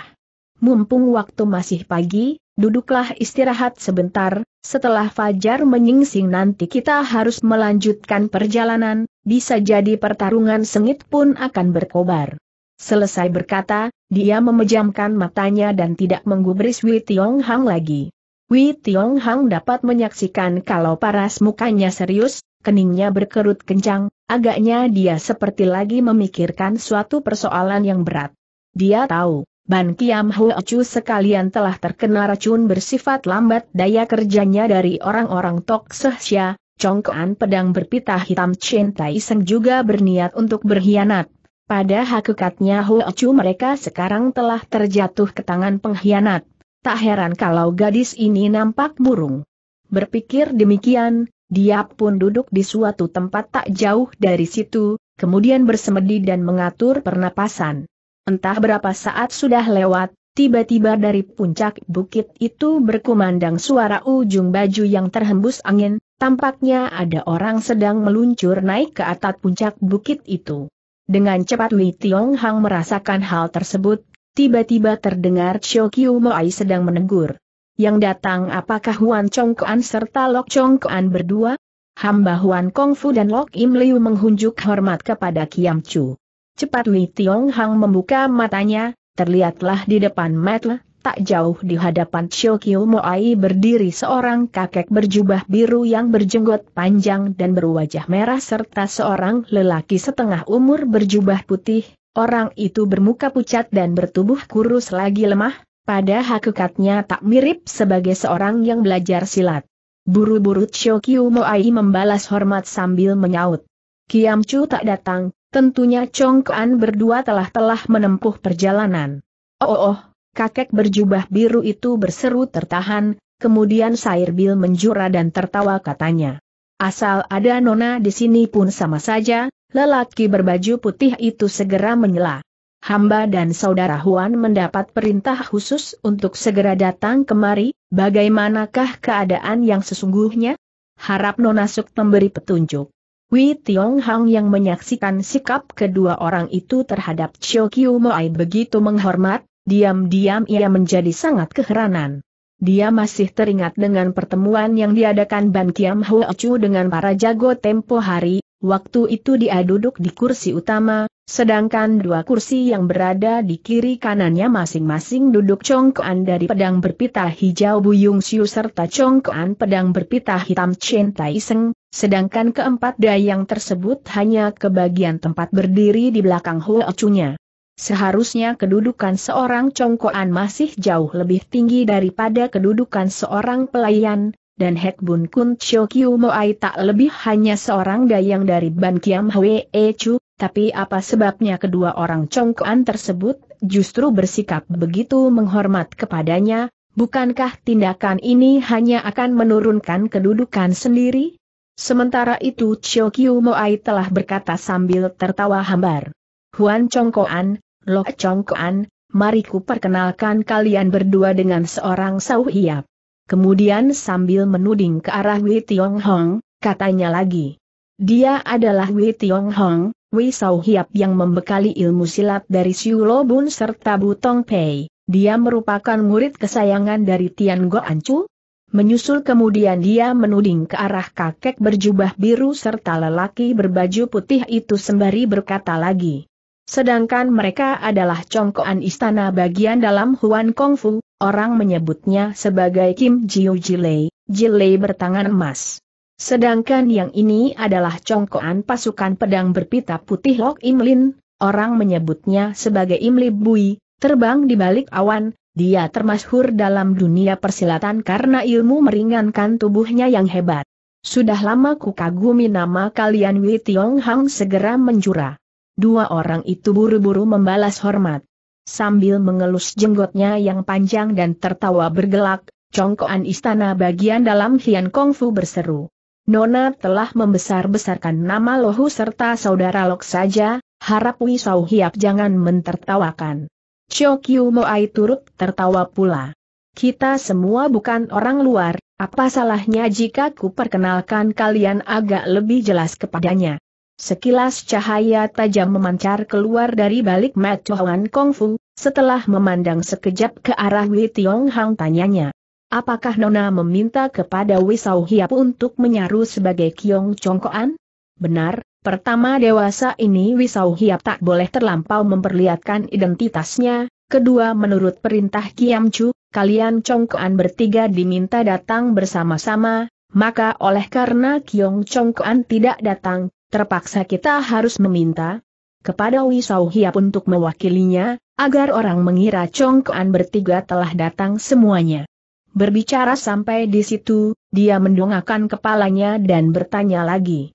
Mumpung waktu masih pagi, duduklah istirahat sebentar, setelah fajar menyingsing nanti kita harus melanjutkan perjalanan, bisa jadi pertarungan sengit pun akan berkobar. Selesai berkata, dia memejamkan matanya dan tidak menggubris Wei Tiong Hang lagi. Wei Tiong Hang dapat menyaksikan kalau paras mukanya serius, keningnya berkerut kencang, agaknya dia seperti lagi memikirkan suatu persoalan yang berat. Dia tahu, Ban Kiam Hoa Chu sekalian telah terkena racun bersifat lambat daya kerjanya dari orang-orang Tok Sehsia, congkoan pedang berpita hitam Chen Tai Seng juga berniat untuk berkhianat. Pada hakikatnya Hoa Chu mereka sekarang telah terjatuh ke tangan pengkhianat. Tak heran kalau gadis ini nampak burung. Berpikir demikian, dia pun duduk di suatu tempat tak jauh dari situ, kemudian bersemedi dan mengatur pernapasan. Entah berapa saat sudah lewat, tiba-tiba dari puncak bukit itu berkumandang suara ujung baju yang terhembus angin, tampaknya ada orang sedang meluncur naik ke atas puncak bukit itu. Dengan cepat Li Tiong Hang merasakan hal tersebut, tiba-tiba terdengar Chiu Kiu Moai sedang menegur. Yang datang apakah Huan Chong Kuan serta Lok Chong Kuan berdua? Hamba Huan Kong Fu dan Lok Im Liu menghunjuk hormat kepada Kiam Chu. Cepat Li Tiong Hang membuka matanya, terlihatlah di depan Metle, tak jauh di hadapan Shokyu Moai berdiri seorang kakek berjubah biru yang berjenggot panjang dan berwajah merah serta seorang lelaki setengah umur berjubah putih, orang itu bermuka pucat dan bertubuh kurus lagi lemah, pada hakikatnya tak mirip sebagai seorang yang belajar silat. Buru-buru Shokyu Moai membalas hormat sambil menyaut. Kiamcu tak datang, Tentunya Chong Kuan berdua telah telah menempuh perjalanan. Oh, oh, oh, kakek berjubah biru itu berseru tertahan, kemudian Bil menjura dan tertawa katanya. Asal ada nona di sini pun sama saja, lelaki berbaju putih itu segera menyela. Hamba dan saudara Huan mendapat perintah khusus untuk segera datang kemari, bagaimanakah keadaan yang sesungguhnya? Harap Nona Suk memberi petunjuk. Wei Tiong Hang yang menyaksikan sikap kedua orang itu terhadap Chiu Kiu Moai begitu menghormat, diam-diam ia menjadi sangat keheranan. Dia masih teringat dengan pertemuan yang diadakan Ban Kiam Ho Chu dengan para jago tempo hari, waktu itu dia duduk di kursi utama, sedangkan dua kursi yang berada di kiri kanannya masing-masing duduk congkoan dari pedang berpita hijau Buyung Siu serta congkoan pedang berpita hitam Chen Tai Seng, sedangkan keempat dayang tersebut hanya kebagian tempat berdiri di belakang Huocunya. Seharusnya kedudukan seorang congkoan masih jauh lebih tinggi daripada kedudukan seorang pelayan, dan Hek Bun Kun Chio Kiu Moai tak lebih hanya seorang dayang dari Ban Kiam Hwe e Chu, tapi apa sebabnya kedua orang congkoan tersebut justru bersikap begitu menghormat kepadanya, bukankah tindakan ini hanya akan menurunkan kedudukan sendiri? Sementara itu Chiu Kiu Moai telah berkata sambil tertawa hambar. Huan Chongkoan, Lo Chongkoan, mari ku perkenalkan kalian berdua dengan seorang sauh hiap. Kemudian sambil menuding ke arah Wei Tiong Hong, katanya lagi. Dia adalah Wei Tiong Hong, Wei Sau Hiap yang membekali ilmu silat dari Siu Lo Bun serta Butong Pei. Dia merupakan murid kesayangan dari Tian Go Ancu, Menyusul kemudian dia menuding ke arah kakek berjubah biru serta lelaki berbaju putih itu sembari berkata lagi. Sedangkan mereka adalah congkoan istana bagian dalam Huan Kongfu, orang menyebutnya sebagai Kim Jiu Jilei, Jilei bertangan emas. Sedangkan yang ini adalah congkoan pasukan pedang berpita putih Lok Imlin, orang menyebutnya sebagai Imli Bui, terbang di balik awan, dia termasyhur dalam dunia persilatan karena ilmu meringankan tubuhnya yang hebat. Sudah lama ku kagumi nama kalian Wei Tiong Hang segera menjura. Dua orang itu buru-buru membalas hormat. Sambil mengelus jenggotnya yang panjang dan tertawa bergelak, congkoan istana bagian dalam Hian Kong Fu berseru. Nona telah membesar-besarkan nama Lohu serta saudara Lok saja, harap Wei Sau Hiap jangan mentertawakan. Chokyu Moai turut tertawa pula. Kita semua bukan orang luar, apa salahnya jika ku perkenalkan kalian agak lebih jelas kepadanya. Sekilas cahaya tajam memancar keluar dari balik mata Kong Fu, setelah memandang sekejap ke arah Wei Tiong Hang tanyanya. Apakah Nona meminta kepada Wei Sau Hiap untuk menyaru sebagai Kiong Chongkoan? Benar, Pertama dewasa ini Wisau Hiap tak boleh terlampau memperlihatkan identitasnya, kedua menurut perintah Kiam Chu, kalian Congkoan bertiga diminta datang bersama-sama, maka oleh karena Kiong Congkoan tidak datang, terpaksa kita harus meminta kepada Wisau Hiap untuk mewakilinya, agar orang mengira Congkoan bertiga telah datang semuanya. Berbicara sampai di situ, dia mendongakkan kepalanya dan bertanya lagi.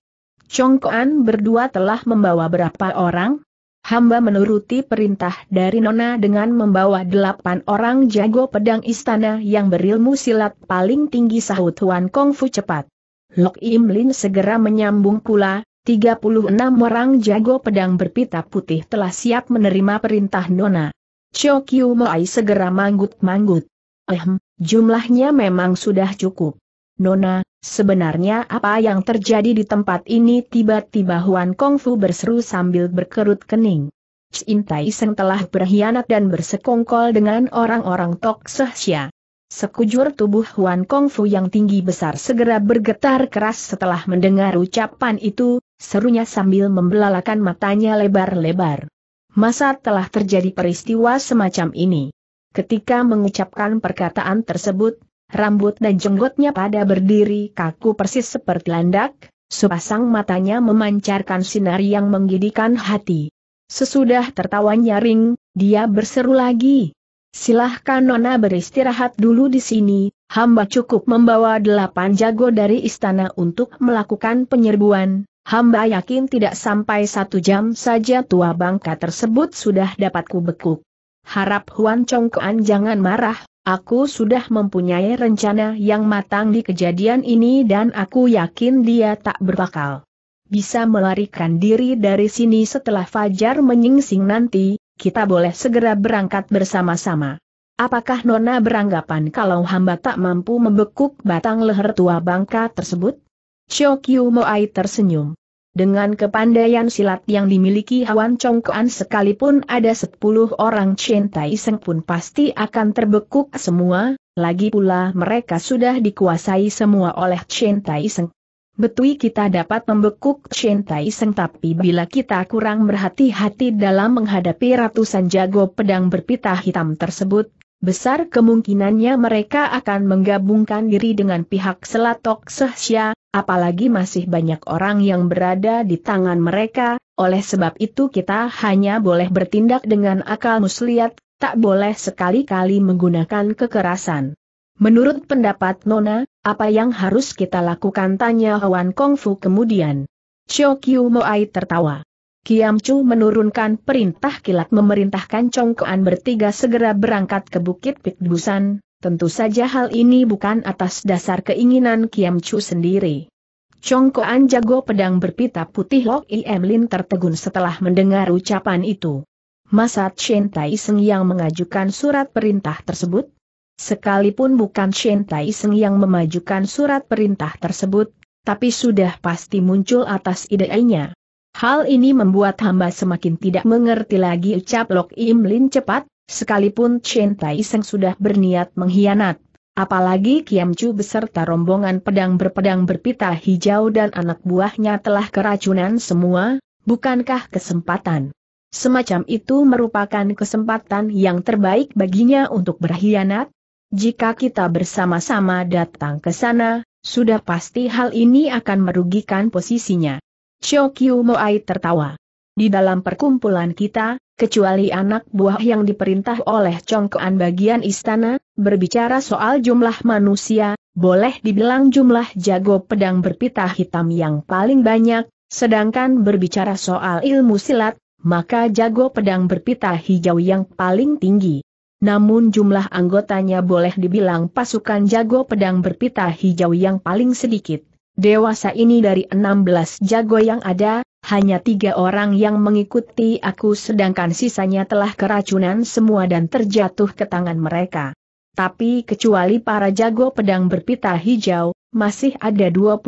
Chongkoan berdua telah membawa berapa orang? Hamba menuruti perintah dari Nona dengan membawa delapan orang jago pedang istana yang berilmu silat paling tinggi sahut Huan Kongfu cepat. Lok Im Lin segera menyambung pula, 36 orang jago pedang berpita putih telah siap menerima perintah Nona. Cho Kiu Moai segera manggut-manggut. Ehem, jumlahnya memang sudah cukup. Nona, Sebenarnya apa yang terjadi di tempat ini tiba-tiba Huan Fu berseru sambil berkerut kening. Chin Tai Seng telah berkhianat dan bersekongkol dengan orang-orang Tok Sehsia. Sekujur tubuh Huan Fu yang tinggi besar segera bergetar keras setelah mendengar ucapan itu, serunya sambil membelalakan matanya lebar-lebar. Masa telah terjadi peristiwa semacam ini. Ketika mengucapkan perkataan tersebut, rambut dan jenggotnya pada berdiri kaku persis seperti landak, sepasang matanya memancarkan sinar yang menggidikan hati. Sesudah tertawa nyaring, dia berseru lagi. Silahkan Nona beristirahat dulu di sini, hamba cukup membawa delapan jago dari istana untuk melakukan penyerbuan, hamba yakin tidak sampai satu jam saja tua bangka tersebut sudah dapat kubekuk. Harap Huan Chongkuan jangan marah, Aku sudah mempunyai rencana yang matang di kejadian ini dan aku yakin dia tak berbakal bisa melarikan diri dari sini setelah Fajar menyingsing nanti, kita boleh segera berangkat bersama-sama. Apakah Nona beranggapan kalau hamba tak mampu membekuk batang leher tua bangka tersebut? Chokyu Moai tersenyum. Dengan kepandaian silat yang dimiliki chong Kuan sekalipun ada sepuluh orang Chen Tai Seng pun pasti akan terbekuk semua, lagi pula mereka sudah dikuasai semua oleh Chen Tai Seng. Betui kita dapat membekuk Chen Tai Seng tapi bila kita kurang berhati-hati dalam menghadapi ratusan jago pedang berpita hitam tersebut, besar kemungkinannya mereka akan menggabungkan diri dengan pihak Selatok Sehsia, apalagi masih banyak orang yang berada di tangan mereka, oleh sebab itu kita hanya boleh bertindak dengan akal muslihat, tak boleh sekali-kali menggunakan kekerasan. Menurut pendapat Nona, apa yang harus kita lakukan? Tanya Hwan Kungfu kemudian. Xiao Qiu Moai tertawa. Kiam Chu menurunkan perintah kilat memerintahkan Congkoan bertiga segera berangkat ke Bukit Busan, tentu saja hal ini bukan atas dasar keinginan Kiam Chu sendiri. Congkoan jago pedang berpita putih Lok Im Lin tertegun setelah mendengar ucapan itu. Masa Shen Tai Seng yang mengajukan surat perintah tersebut? Sekalipun bukan Shen Tai Seng yang memajukan surat perintah tersebut, tapi sudah pasti muncul atas ide idenya. Hal ini membuat hamba semakin tidak mengerti lagi ucap Lok Im Lin cepat, sekalipun Chen Tai Seng sudah berniat mengkhianat. Apalagi Kiam Chu beserta rombongan pedang berpedang berpita hijau dan anak buahnya telah keracunan semua, bukankah kesempatan? Semacam itu merupakan kesempatan yang terbaik baginya untuk berkhianat. Jika kita bersama-sama datang ke sana, sudah pasti hal ini akan merugikan posisinya. Kiu Moai tertawa. Di dalam perkumpulan kita, kecuali anak buah yang diperintah oleh congkoan bagian istana, berbicara soal jumlah manusia, boleh dibilang jumlah jago pedang berpita hitam yang paling banyak, sedangkan berbicara soal ilmu silat, maka jago pedang berpita hijau yang paling tinggi. Namun jumlah anggotanya boleh dibilang pasukan jago pedang berpita hijau yang paling sedikit. Dewasa ini dari 16 jago yang ada, hanya tiga orang yang mengikuti aku sedangkan sisanya telah keracunan semua dan terjatuh ke tangan mereka. Tapi kecuali para jago pedang berpita hijau, masih ada 24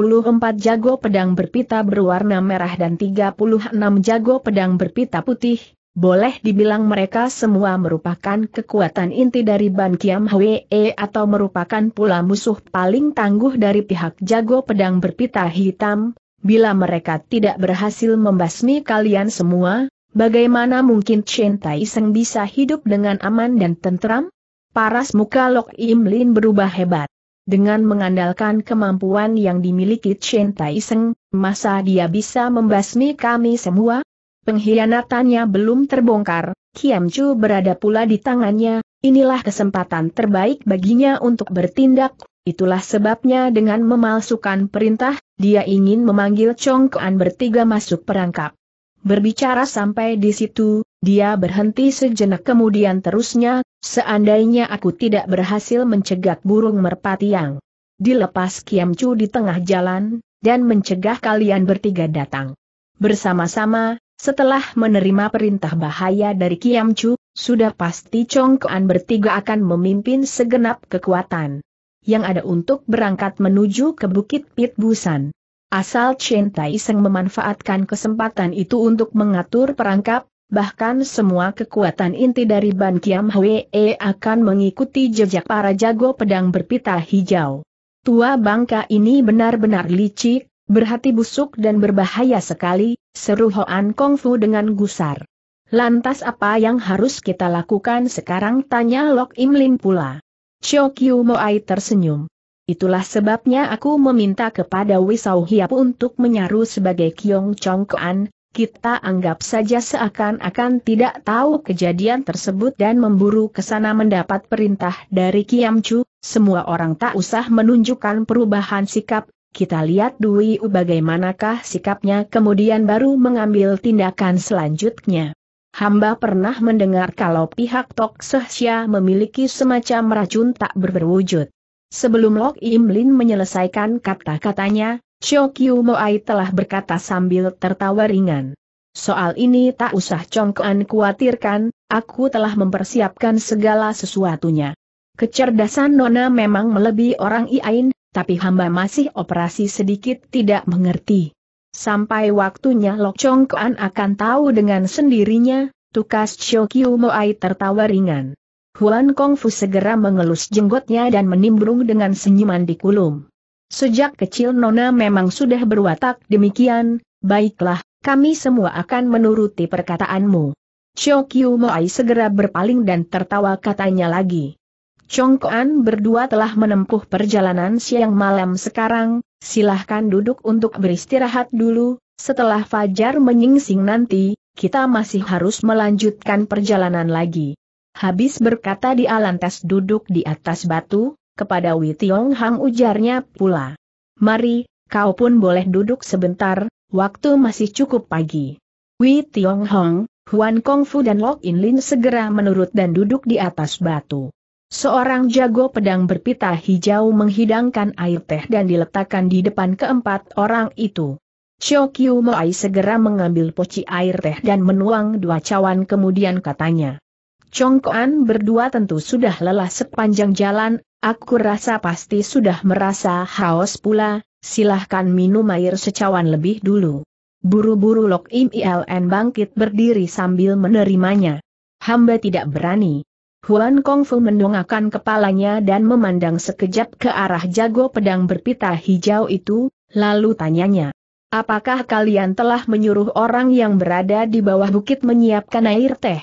jago pedang berpita berwarna merah dan 36 jago pedang berpita putih, boleh dibilang mereka semua merupakan kekuatan inti dari Ban Kiam Hwe e atau merupakan pula musuh paling tangguh dari pihak jago pedang berpita hitam, bila mereka tidak berhasil membasmi kalian semua, bagaimana mungkin Chen Tai Seng bisa hidup dengan aman dan tentram? Paras muka Lok Im Lin berubah hebat. Dengan mengandalkan kemampuan yang dimiliki Chen Tai Seng, masa dia bisa membasmi kami semua? Pengkhianatannya belum terbongkar, Kiam Chu berada pula di tangannya, inilah kesempatan terbaik baginya untuk bertindak, itulah sebabnya dengan memalsukan perintah, dia ingin memanggil Chong Kuan bertiga masuk perangkap. Berbicara sampai di situ, dia berhenti sejenak kemudian terusnya, seandainya aku tidak berhasil mencegat burung merpati yang dilepas Kiam Chu di tengah jalan, dan mencegah kalian bertiga datang. Bersama-sama, setelah menerima perintah bahaya dari Kiam Chu, sudah pasti Chong Kuan bertiga akan memimpin segenap kekuatan yang ada untuk berangkat menuju ke Bukit Pit Busan. Asal Chen Tai Seng memanfaatkan kesempatan itu untuk mengatur perangkap, bahkan semua kekuatan inti dari Ban Kiam Hwe e akan mengikuti jejak para jago pedang berpita hijau. Tua bangka ini benar-benar licik, berhati busuk dan berbahaya sekali, Seru Hoan Kong Fu dengan gusar. Lantas apa yang harus kita lakukan sekarang? Tanya Lok Im Lim pula. Chio Kiu Moai tersenyum. Itulah sebabnya aku meminta kepada Wisau Hiap untuk menyaru sebagai Kiong Chong Kuan, kita anggap saja seakan-akan tidak tahu kejadian tersebut dan memburu ke sana mendapat perintah dari Kiam Chu, semua orang tak usah menunjukkan perubahan sikap, kita lihat Dwi U bagaimanakah sikapnya kemudian baru mengambil tindakan selanjutnya. Hamba pernah mendengar kalau pihak Tok Sehsya memiliki semacam racun tak berwujud. Sebelum Lok Im Lin menyelesaikan kata-katanya, Shokyu Moai telah berkata sambil tertawa ringan. Soal ini tak usah congkoan khawatirkan, aku telah mempersiapkan segala sesuatunya. Kecerdasan Nona memang melebihi orang Iain, tapi hamba masih operasi sedikit tidak mengerti. Sampai waktunya Lok Chong Kuan akan tahu dengan sendirinya, tukas Chiu Kiu Moai tertawa ringan. Huan Kongfu segera mengelus jenggotnya dan menimbrung dengan senyuman di kulum. Sejak kecil Nona memang sudah berwatak demikian, baiklah, kami semua akan menuruti perkataanmu. Chiu Kiu Moai segera berpaling dan tertawa katanya lagi. Chongkoan berdua telah menempuh perjalanan siang malam sekarang, silahkan duduk untuk beristirahat dulu, setelah Fajar menyingsing nanti, kita masih harus melanjutkan perjalanan lagi. Habis berkata di alantas duduk di atas batu, kepada Wei Tiong Hang ujarnya pula. Mari, kau pun boleh duduk sebentar, waktu masih cukup pagi. Wei Tiong Hang, Huan Kong Fu dan Lok In Lin segera menurut dan duduk di atas batu. Seorang jago pedang berpita hijau menghidangkan air teh dan diletakkan di depan keempat orang itu. Xiao Qiu Moai segera mengambil poci air teh dan menuang dua cawan kemudian katanya. Chongkoan berdua tentu sudah lelah sepanjang jalan, aku rasa pasti sudah merasa haus pula, silahkan minum air secawan lebih dulu. Buru-buru Lok Im Iln bangkit berdiri sambil menerimanya. Hamba tidak berani. Huan Kongfu mendongakkan kepalanya dan memandang sekejap ke arah jago pedang berpita hijau itu, lalu tanyanya. Apakah kalian telah menyuruh orang yang berada di bawah bukit menyiapkan air teh?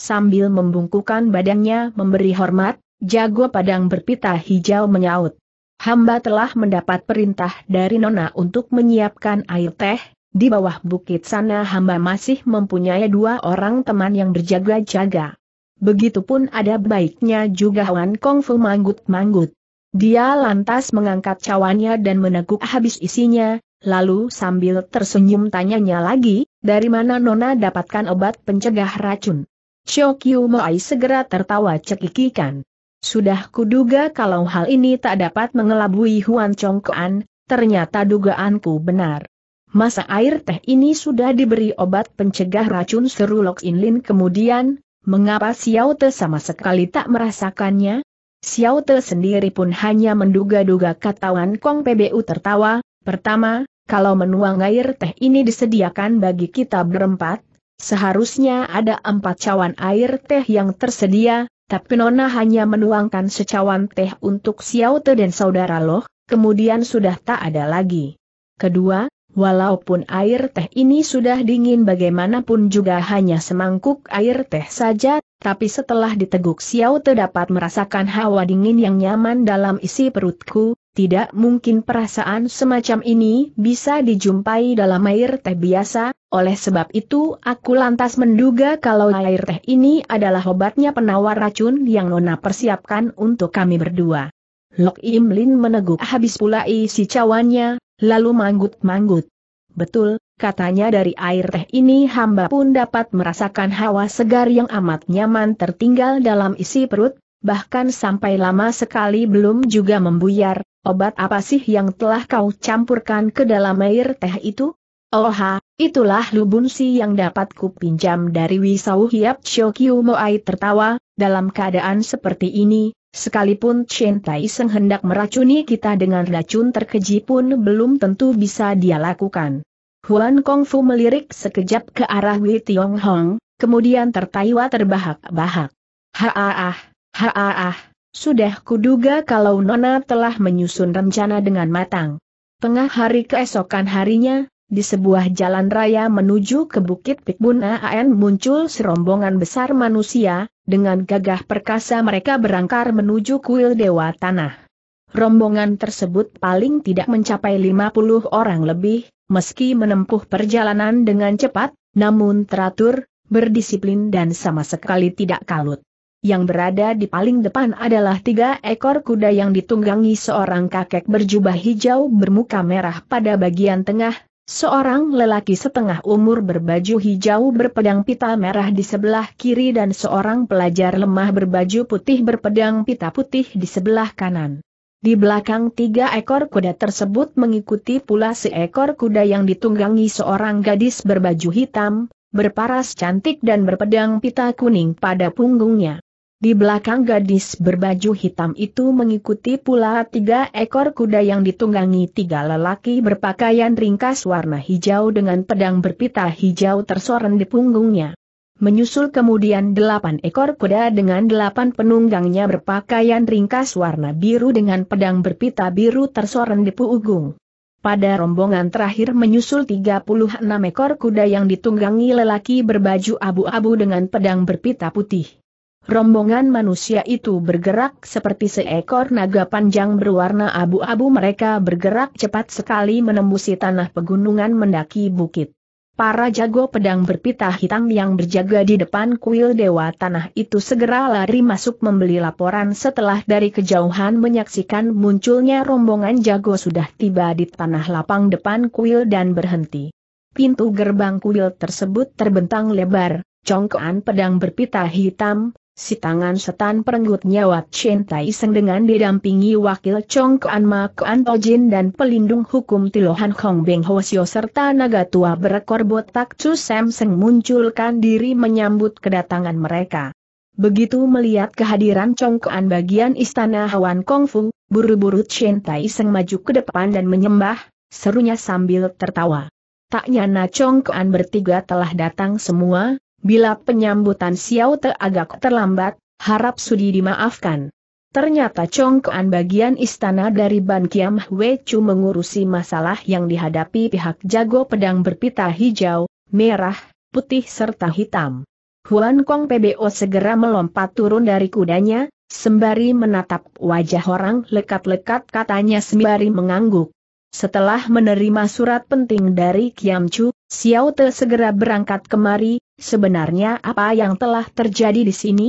Sambil membungkukan badannya memberi hormat, jago pedang berpita hijau menyaut. Hamba telah mendapat perintah dari Nona untuk menyiapkan air teh, di bawah bukit sana hamba masih mempunyai dua orang teman yang berjaga-jaga. Begitupun ada baiknya juga Wan Kong Fu manggut-manggut. Dia lantas mengangkat cawannya dan meneguk habis isinya, lalu sambil tersenyum tanyanya lagi, dari mana Nona dapatkan obat pencegah racun? Kiu Moai segera tertawa cekikikan. Sudah kuduga kalau hal ini tak dapat mengelabui Huan chong Kuan, ternyata dugaanku benar. Masa air teh ini sudah diberi obat pencegah racun seru Lok lin kemudian, mengapa Xiao Te sama sekali tak merasakannya? Xiao Te sendiri pun hanya menduga-duga katawan Kong PBU tertawa, pertama, kalau menuang air teh ini disediakan bagi kita berempat, seharusnya ada empat cawan air teh yang tersedia, tapi Nona hanya menuangkan secawan teh untuk Xiao Te dan saudara Loh, kemudian sudah tak ada lagi. Kedua, Walaupun air teh ini sudah dingin bagaimanapun juga hanya semangkuk air teh saja, tapi setelah diteguk Xiao terdapat merasakan hawa dingin yang nyaman dalam isi perutku, tidak mungkin perasaan semacam ini bisa dijumpai dalam air teh biasa, oleh sebab itu aku lantas menduga kalau air teh ini adalah obatnya penawar racun yang Nona persiapkan untuk kami berdua. Lok Im Lin meneguk habis pula isi cawannya, lalu manggut-manggut. Betul, katanya dari air teh ini hamba pun dapat merasakan hawa segar yang amat nyaman tertinggal dalam isi perut, bahkan sampai lama sekali belum juga membuyar, obat apa sih yang telah kau campurkan ke dalam air teh itu? Oha, itulah lubunsi yang dapat kupinjam dari Wisau Hiap Shokyu Moai tertawa, dalam keadaan seperti ini, Sekalipun Chen Tai Seng hendak meracuni kita dengan racun terkeji pun belum tentu bisa dia lakukan. Huan Fu melirik sekejap ke arah Wei Tiong Hong, kemudian tertawa terbahak-bahak. Haaah, haaah, sudah kuduga kalau Nona telah menyusun rencana dengan matang. Tengah hari keesokan harinya, di sebuah jalan raya menuju ke Bukit Pikbuna AN muncul serombongan besar manusia, dengan gagah perkasa mereka berangkar menuju kuil Dewa Tanah. Rombongan tersebut paling tidak mencapai 50 orang lebih, meski menempuh perjalanan dengan cepat, namun teratur, berdisiplin dan sama sekali tidak kalut. Yang berada di paling depan adalah tiga ekor kuda yang ditunggangi seorang kakek berjubah hijau bermuka merah pada bagian tengah, Seorang lelaki setengah umur berbaju hijau berpedang pita merah di sebelah kiri dan seorang pelajar lemah berbaju putih berpedang pita putih di sebelah kanan. Di belakang tiga ekor kuda tersebut mengikuti pula seekor kuda yang ditunggangi seorang gadis berbaju hitam, berparas cantik dan berpedang pita kuning pada punggungnya. Di belakang gadis berbaju hitam itu mengikuti pula tiga ekor kuda yang ditunggangi tiga lelaki berpakaian ringkas warna hijau dengan pedang berpita hijau tersoren di punggungnya. Menyusul kemudian delapan ekor kuda dengan delapan penunggangnya berpakaian ringkas warna biru dengan pedang berpita biru tersoren di punggung. Pada rombongan terakhir menyusul 36 ekor kuda yang ditunggangi lelaki berbaju abu-abu dengan pedang berpita putih. Rombongan manusia itu bergerak seperti seekor naga panjang berwarna abu-abu mereka bergerak cepat sekali menembusi tanah pegunungan mendaki bukit. Para jago pedang berpita hitam yang berjaga di depan kuil dewa tanah itu segera lari masuk membeli laporan setelah dari kejauhan menyaksikan munculnya rombongan jago sudah tiba di tanah lapang depan kuil dan berhenti. Pintu gerbang kuil tersebut terbentang lebar, congkoan pedang berpita hitam, Si tangan setan perenggut nyawa Chen Tai Seng dengan didampingi wakil Chong Kuan Ma Kuan Tojin dan pelindung hukum Tilohan Hong Beng Sio serta naga tua berekor botak Chu Sam Seng munculkan diri menyambut kedatangan mereka. Begitu melihat kehadiran Chong Kuan bagian istana Hawan Fu, buru-buru Chen Tai Seng maju ke depan dan menyembah, serunya sambil tertawa. Tak nyana Chong Kuan bertiga telah datang semua, Bila penyambutan Xiao Te agak terlambat, harap sudi dimaafkan. Ternyata congkoan bagian istana dari Ban Kiam Hwe Chu mengurusi masalah yang dihadapi pihak jago pedang berpita hijau, merah, putih serta hitam. Huan Kong PBO segera melompat turun dari kudanya, sembari menatap wajah orang lekat-lekat katanya sembari mengangguk. Setelah menerima surat penting dari Kiam Chu, Xiao Te segera berangkat kemari, sebenarnya apa yang telah terjadi di sini?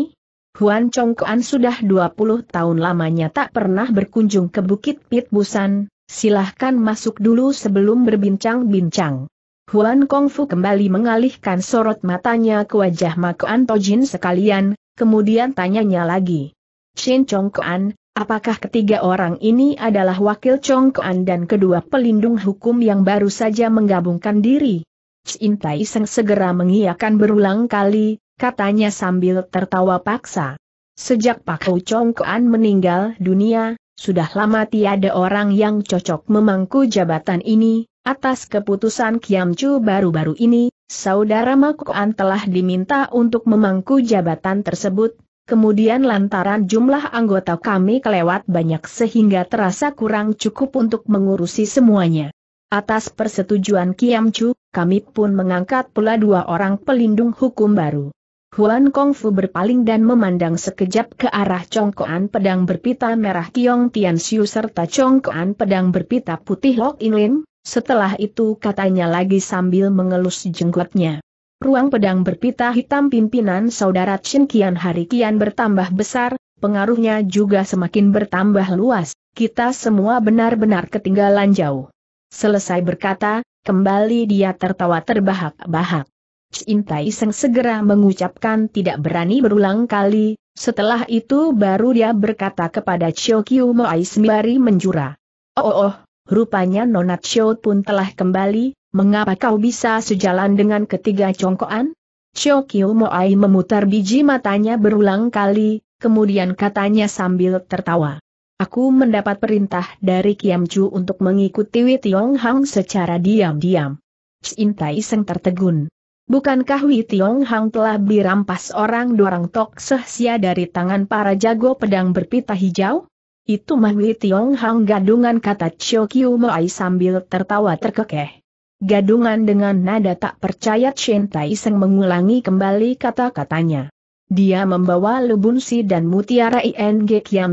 Huan Chongkuan sudah 20 tahun lamanya tak pernah berkunjung ke Bukit Pit Busan, silahkan masuk dulu sebelum berbincang-bincang. Huan Kongfu kembali mengalihkan sorot matanya ke wajah Mako Tojin sekalian, kemudian tanyanya lagi. Chen Chongkuan, apakah ketiga orang ini adalah wakil Chongkuan dan kedua pelindung hukum yang baru saja menggabungkan diri? Chin Seng segera mengiyakan berulang kali, katanya sambil tertawa paksa. Sejak Pak Ho Chong Kuan meninggal dunia, sudah lama tiada orang yang cocok memangku jabatan ini, atas keputusan Kiam Chu baru-baru ini, saudara Kuan telah diminta untuk memangku jabatan tersebut, kemudian lantaran jumlah anggota kami kelewat banyak sehingga terasa kurang cukup untuk mengurusi semuanya. Atas persetujuan Kiam Chu, kami pun mengangkat pula dua orang pelindung hukum baru. Huan Kongfu berpaling dan memandang sekejap ke arah congkoan pedang berpita merah Kiong Tian Siu serta congkoan pedang berpita putih Lok Inlin, setelah itu katanya lagi sambil mengelus jenggotnya. Ruang pedang berpita hitam pimpinan saudara Chin Kian hari kian bertambah besar, pengaruhnya juga semakin bertambah luas, kita semua benar-benar ketinggalan jauh. Selesai berkata, Kembali dia tertawa terbahak-bahak. Cintai Seng segera mengucapkan tidak berani berulang kali, setelah itu baru dia berkata kepada Chiu Kiu Moai sembari menjura. Oh, oh, oh, rupanya Nona Chiu pun telah kembali, mengapa kau bisa sejalan dengan ketiga congkoan? Chiu Kiu Moai memutar biji matanya berulang kali, kemudian katanya sambil tertawa. Aku mendapat perintah dari Kiam Chu untuk mengikuti Wei Tiong Hang secara diam-diam. Xin Tai Seng tertegun. Bukankah Wei Tiong Hang telah dirampas orang dorang Tok Sehsia dari tangan para jago pedang berpita hijau? Itu mah Wei Tiong Hang gadungan kata Chio Kiu Moai sambil tertawa terkekeh. Gadungan dengan nada tak percaya Xin Tai Seng mengulangi kembali kata-katanya. Dia membawa Lubunsi dan Mutiara ING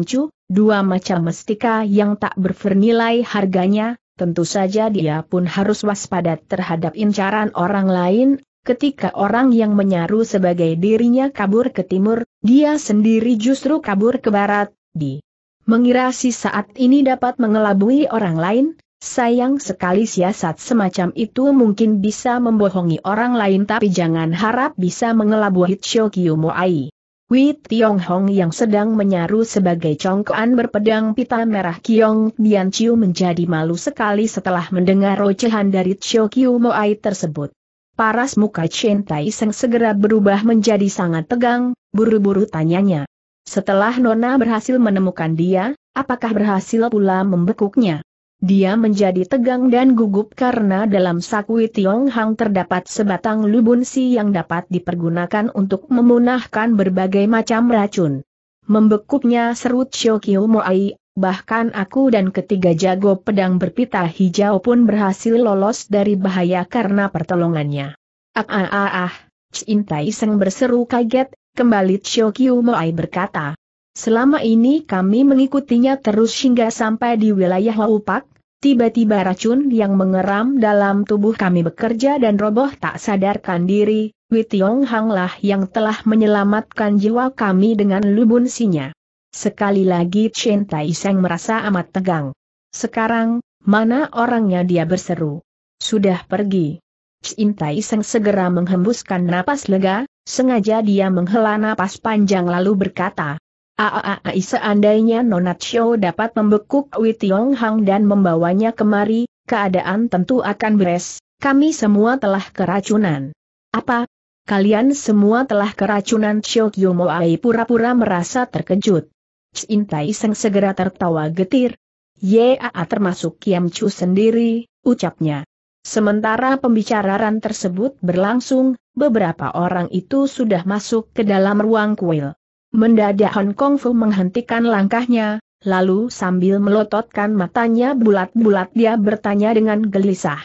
Chu, dua macam mestika yang tak bernilai harganya, tentu saja dia pun harus waspada terhadap incaran orang lain, Ketika orang yang menyaru sebagai dirinya kabur ke timur, dia sendiri justru kabur ke barat, di mengira si saat ini dapat mengelabui orang lain, sayang sekali siasat semacam itu mungkin bisa membohongi orang lain tapi jangan harap bisa mengelabui Shokyumo Moai. Wei Tiong Hong yang sedang menyaru sebagai congkoan berpedang pita merah Kiong Dian Chiu menjadi malu sekali setelah mendengar rocehan dari Chiu Kiu Moai tersebut. Paras muka Chen Tai Seng segera berubah menjadi sangat tegang, buru-buru tanyanya. Setelah Nona berhasil menemukan dia, apakah berhasil pula membekuknya? Dia menjadi tegang dan gugup karena dalam sakui Tiong Hang terdapat sebatang lubun si yang dapat dipergunakan untuk memunahkan berbagai macam racun. Membekuknya serut Shokyo Moai, bahkan aku dan ketiga jago pedang berpita hijau pun berhasil lolos dari bahaya karena pertolongannya. Ah ah ah ah, Chin Tai Seng berseru kaget, kembali Shokyo Moai berkata. Selama ini kami mengikutinya terus hingga sampai di wilayah Waupak, Tiba-tiba racun yang mengeram dalam tubuh kami bekerja dan roboh tak sadarkan diri, Witiong lah yang telah menyelamatkan jiwa kami dengan lubun sinya. Sekali lagi Chen Tai Seng merasa amat tegang. Sekarang, mana orangnya dia berseru? Sudah pergi. Chen Tai Seng segera menghembuskan napas lega, sengaja dia menghela napas panjang lalu berkata, Aaaa seandainya Nonat Show dapat membekuk Wei Tiong Hang dan membawanya kemari, keadaan tentu akan beres, kami semua telah keracunan. Apa? Kalian semua telah keracunan Chio Kyo Moai pura-pura merasa terkejut. Chin Tai Seng segera tertawa getir. Yaa termasuk Kiam Chu sendiri, ucapnya. Sementara pembicaraan tersebut berlangsung, beberapa orang itu sudah masuk ke dalam ruang kuil. Mendadak Hong Kong Fu menghentikan langkahnya, lalu sambil melototkan matanya bulat-bulat dia bertanya dengan gelisah.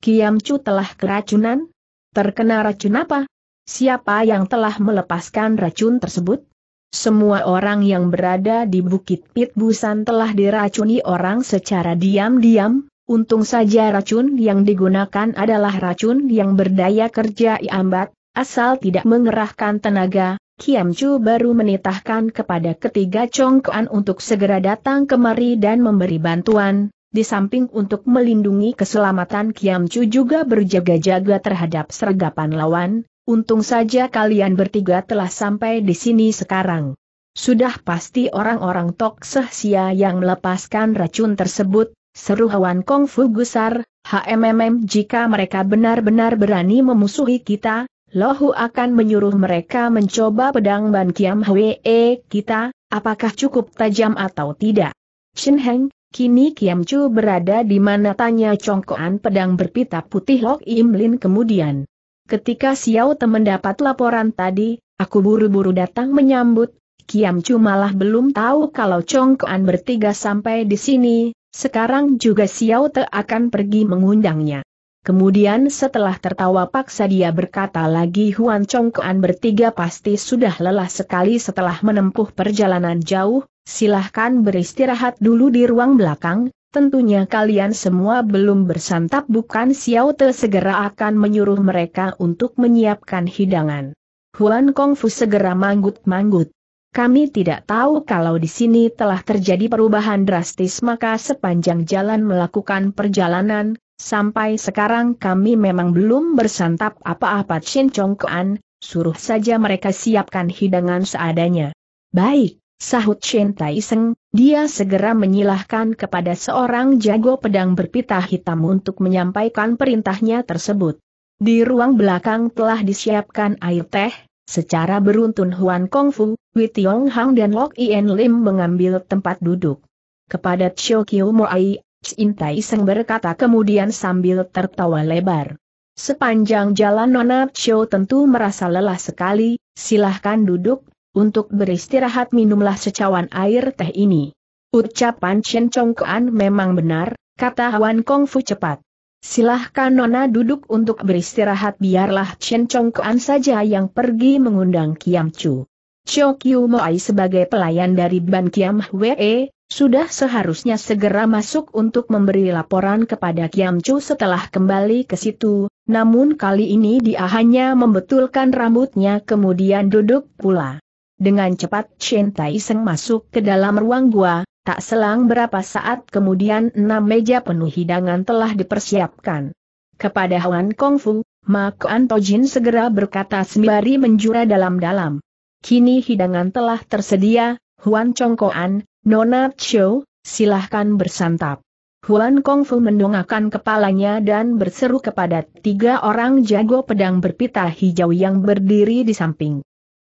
Kiam Chu telah keracunan? Terkena racun apa? Siapa yang telah melepaskan racun tersebut? Semua orang yang berada di Bukit Pit Busan telah diracuni orang secara diam-diam, untung saja racun yang digunakan adalah racun yang berdaya kerja iambat, asal tidak mengerahkan tenaga, Kiam Chu baru menitahkan kepada ketiga congkoan untuk segera datang kemari dan memberi bantuan, di samping untuk melindungi keselamatan Kiam Chu juga berjaga-jaga terhadap sergapan lawan, untung saja kalian bertiga telah sampai di sini sekarang. Sudah pasti orang-orang Tok Sia yang melepaskan racun tersebut, seru hewan Kong Fu Gusar, HMMM jika mereka benar-benar berani memusuhi kita, Lohu akan menyuruh mereka mencoba pedang Ban Kiam Hwee eh, kita, apakah cukup tajam atau tidak. Shenheng, Heng, kini Kiam Chu berada di mana tanya congkoan pedang berpita putih Lok Im Lin kemudian. Ketika Xiao Te mendapat laporan tadi, aku buru-buru datang menyambut, Kiam Chu malah belum tahu kalau congkoan bertiga sampai di sini, sekarang juga Xiao Te akan pergi mengundangnya. Kemudian setelah tertawa paksa dia berkata lagi Huan Chongkoan bertiga pasti sudah lelah sekali setelah menempuh perjalanan jauh, silahkan beristirahat dulu di ruang belakang, tentunya kalian semua belum bersantap bukan Xiao Te segera akan menyuruh mereka untuk menyiapkan hidangan. Huan Kongfu segera manggut-manggut. Kami tidak tahu kalau di sini telah terjadi perubahan drastis maka sepanjang jalan melakukan perjalanan, Sampai sekarang kami memang belum bersantap apa-apa Chin Chong Kuan, suruh saja mereka siapkan hidangan seadanya. Baik, sahut Shen Tai Seng, dia segera menyilahkan kepada seorang jago pedang berpita hitam untuk menyampaikan perintahnya tersebut. Di ruang belakang telah disiapkan air teh, secara beruntun Huan Fu, Wei Tiong Hang dan Lok Ian Lim mengambil tempat duduk. Kepada Chou Kiu Ai. Cintai Seng berkata kemudian sambil tertawa lebar. Sepanjang jalan Nona Chow tentu merasa lelah sekali, silahkan duduk, untuk beristirahat minumlah secawan air teh ini. Ucapan Chen Kuan memang benar, kata Wan Kongfu cepat. Silahkan Nona duduk untuk beristirahat biarlah Chen Kuan saja yang pergi mengundang Kiam Chu. Chou Kiu Moai sebagai pelayan dari Ban Kiam Hwee, sudah seharusnya segera masuk untuk memberi laporan kepada Kiam Chu setelah kembali ke situ, namun kali ini dia hanya membetulkan rambutnya kemudian duduk pula. Dengan cepat Shen Tai Seng masuk ke dalam ruang gua, tak selang berapa saat kemudian enam meja penuh hidangan telah dipersiapkan. Kepada Huan Kong Fu, Mak Antojin segera berkata sembari menjura dalam-dalam. Kini hidangan telah tersedia, Huan Chong Kuan, Nona Show, silahkan bersantap. Huan Kongfu mendongakkan kepalanya dan berseru kepada tiga orang jago pedang berpita hijau yang berdiri di samping.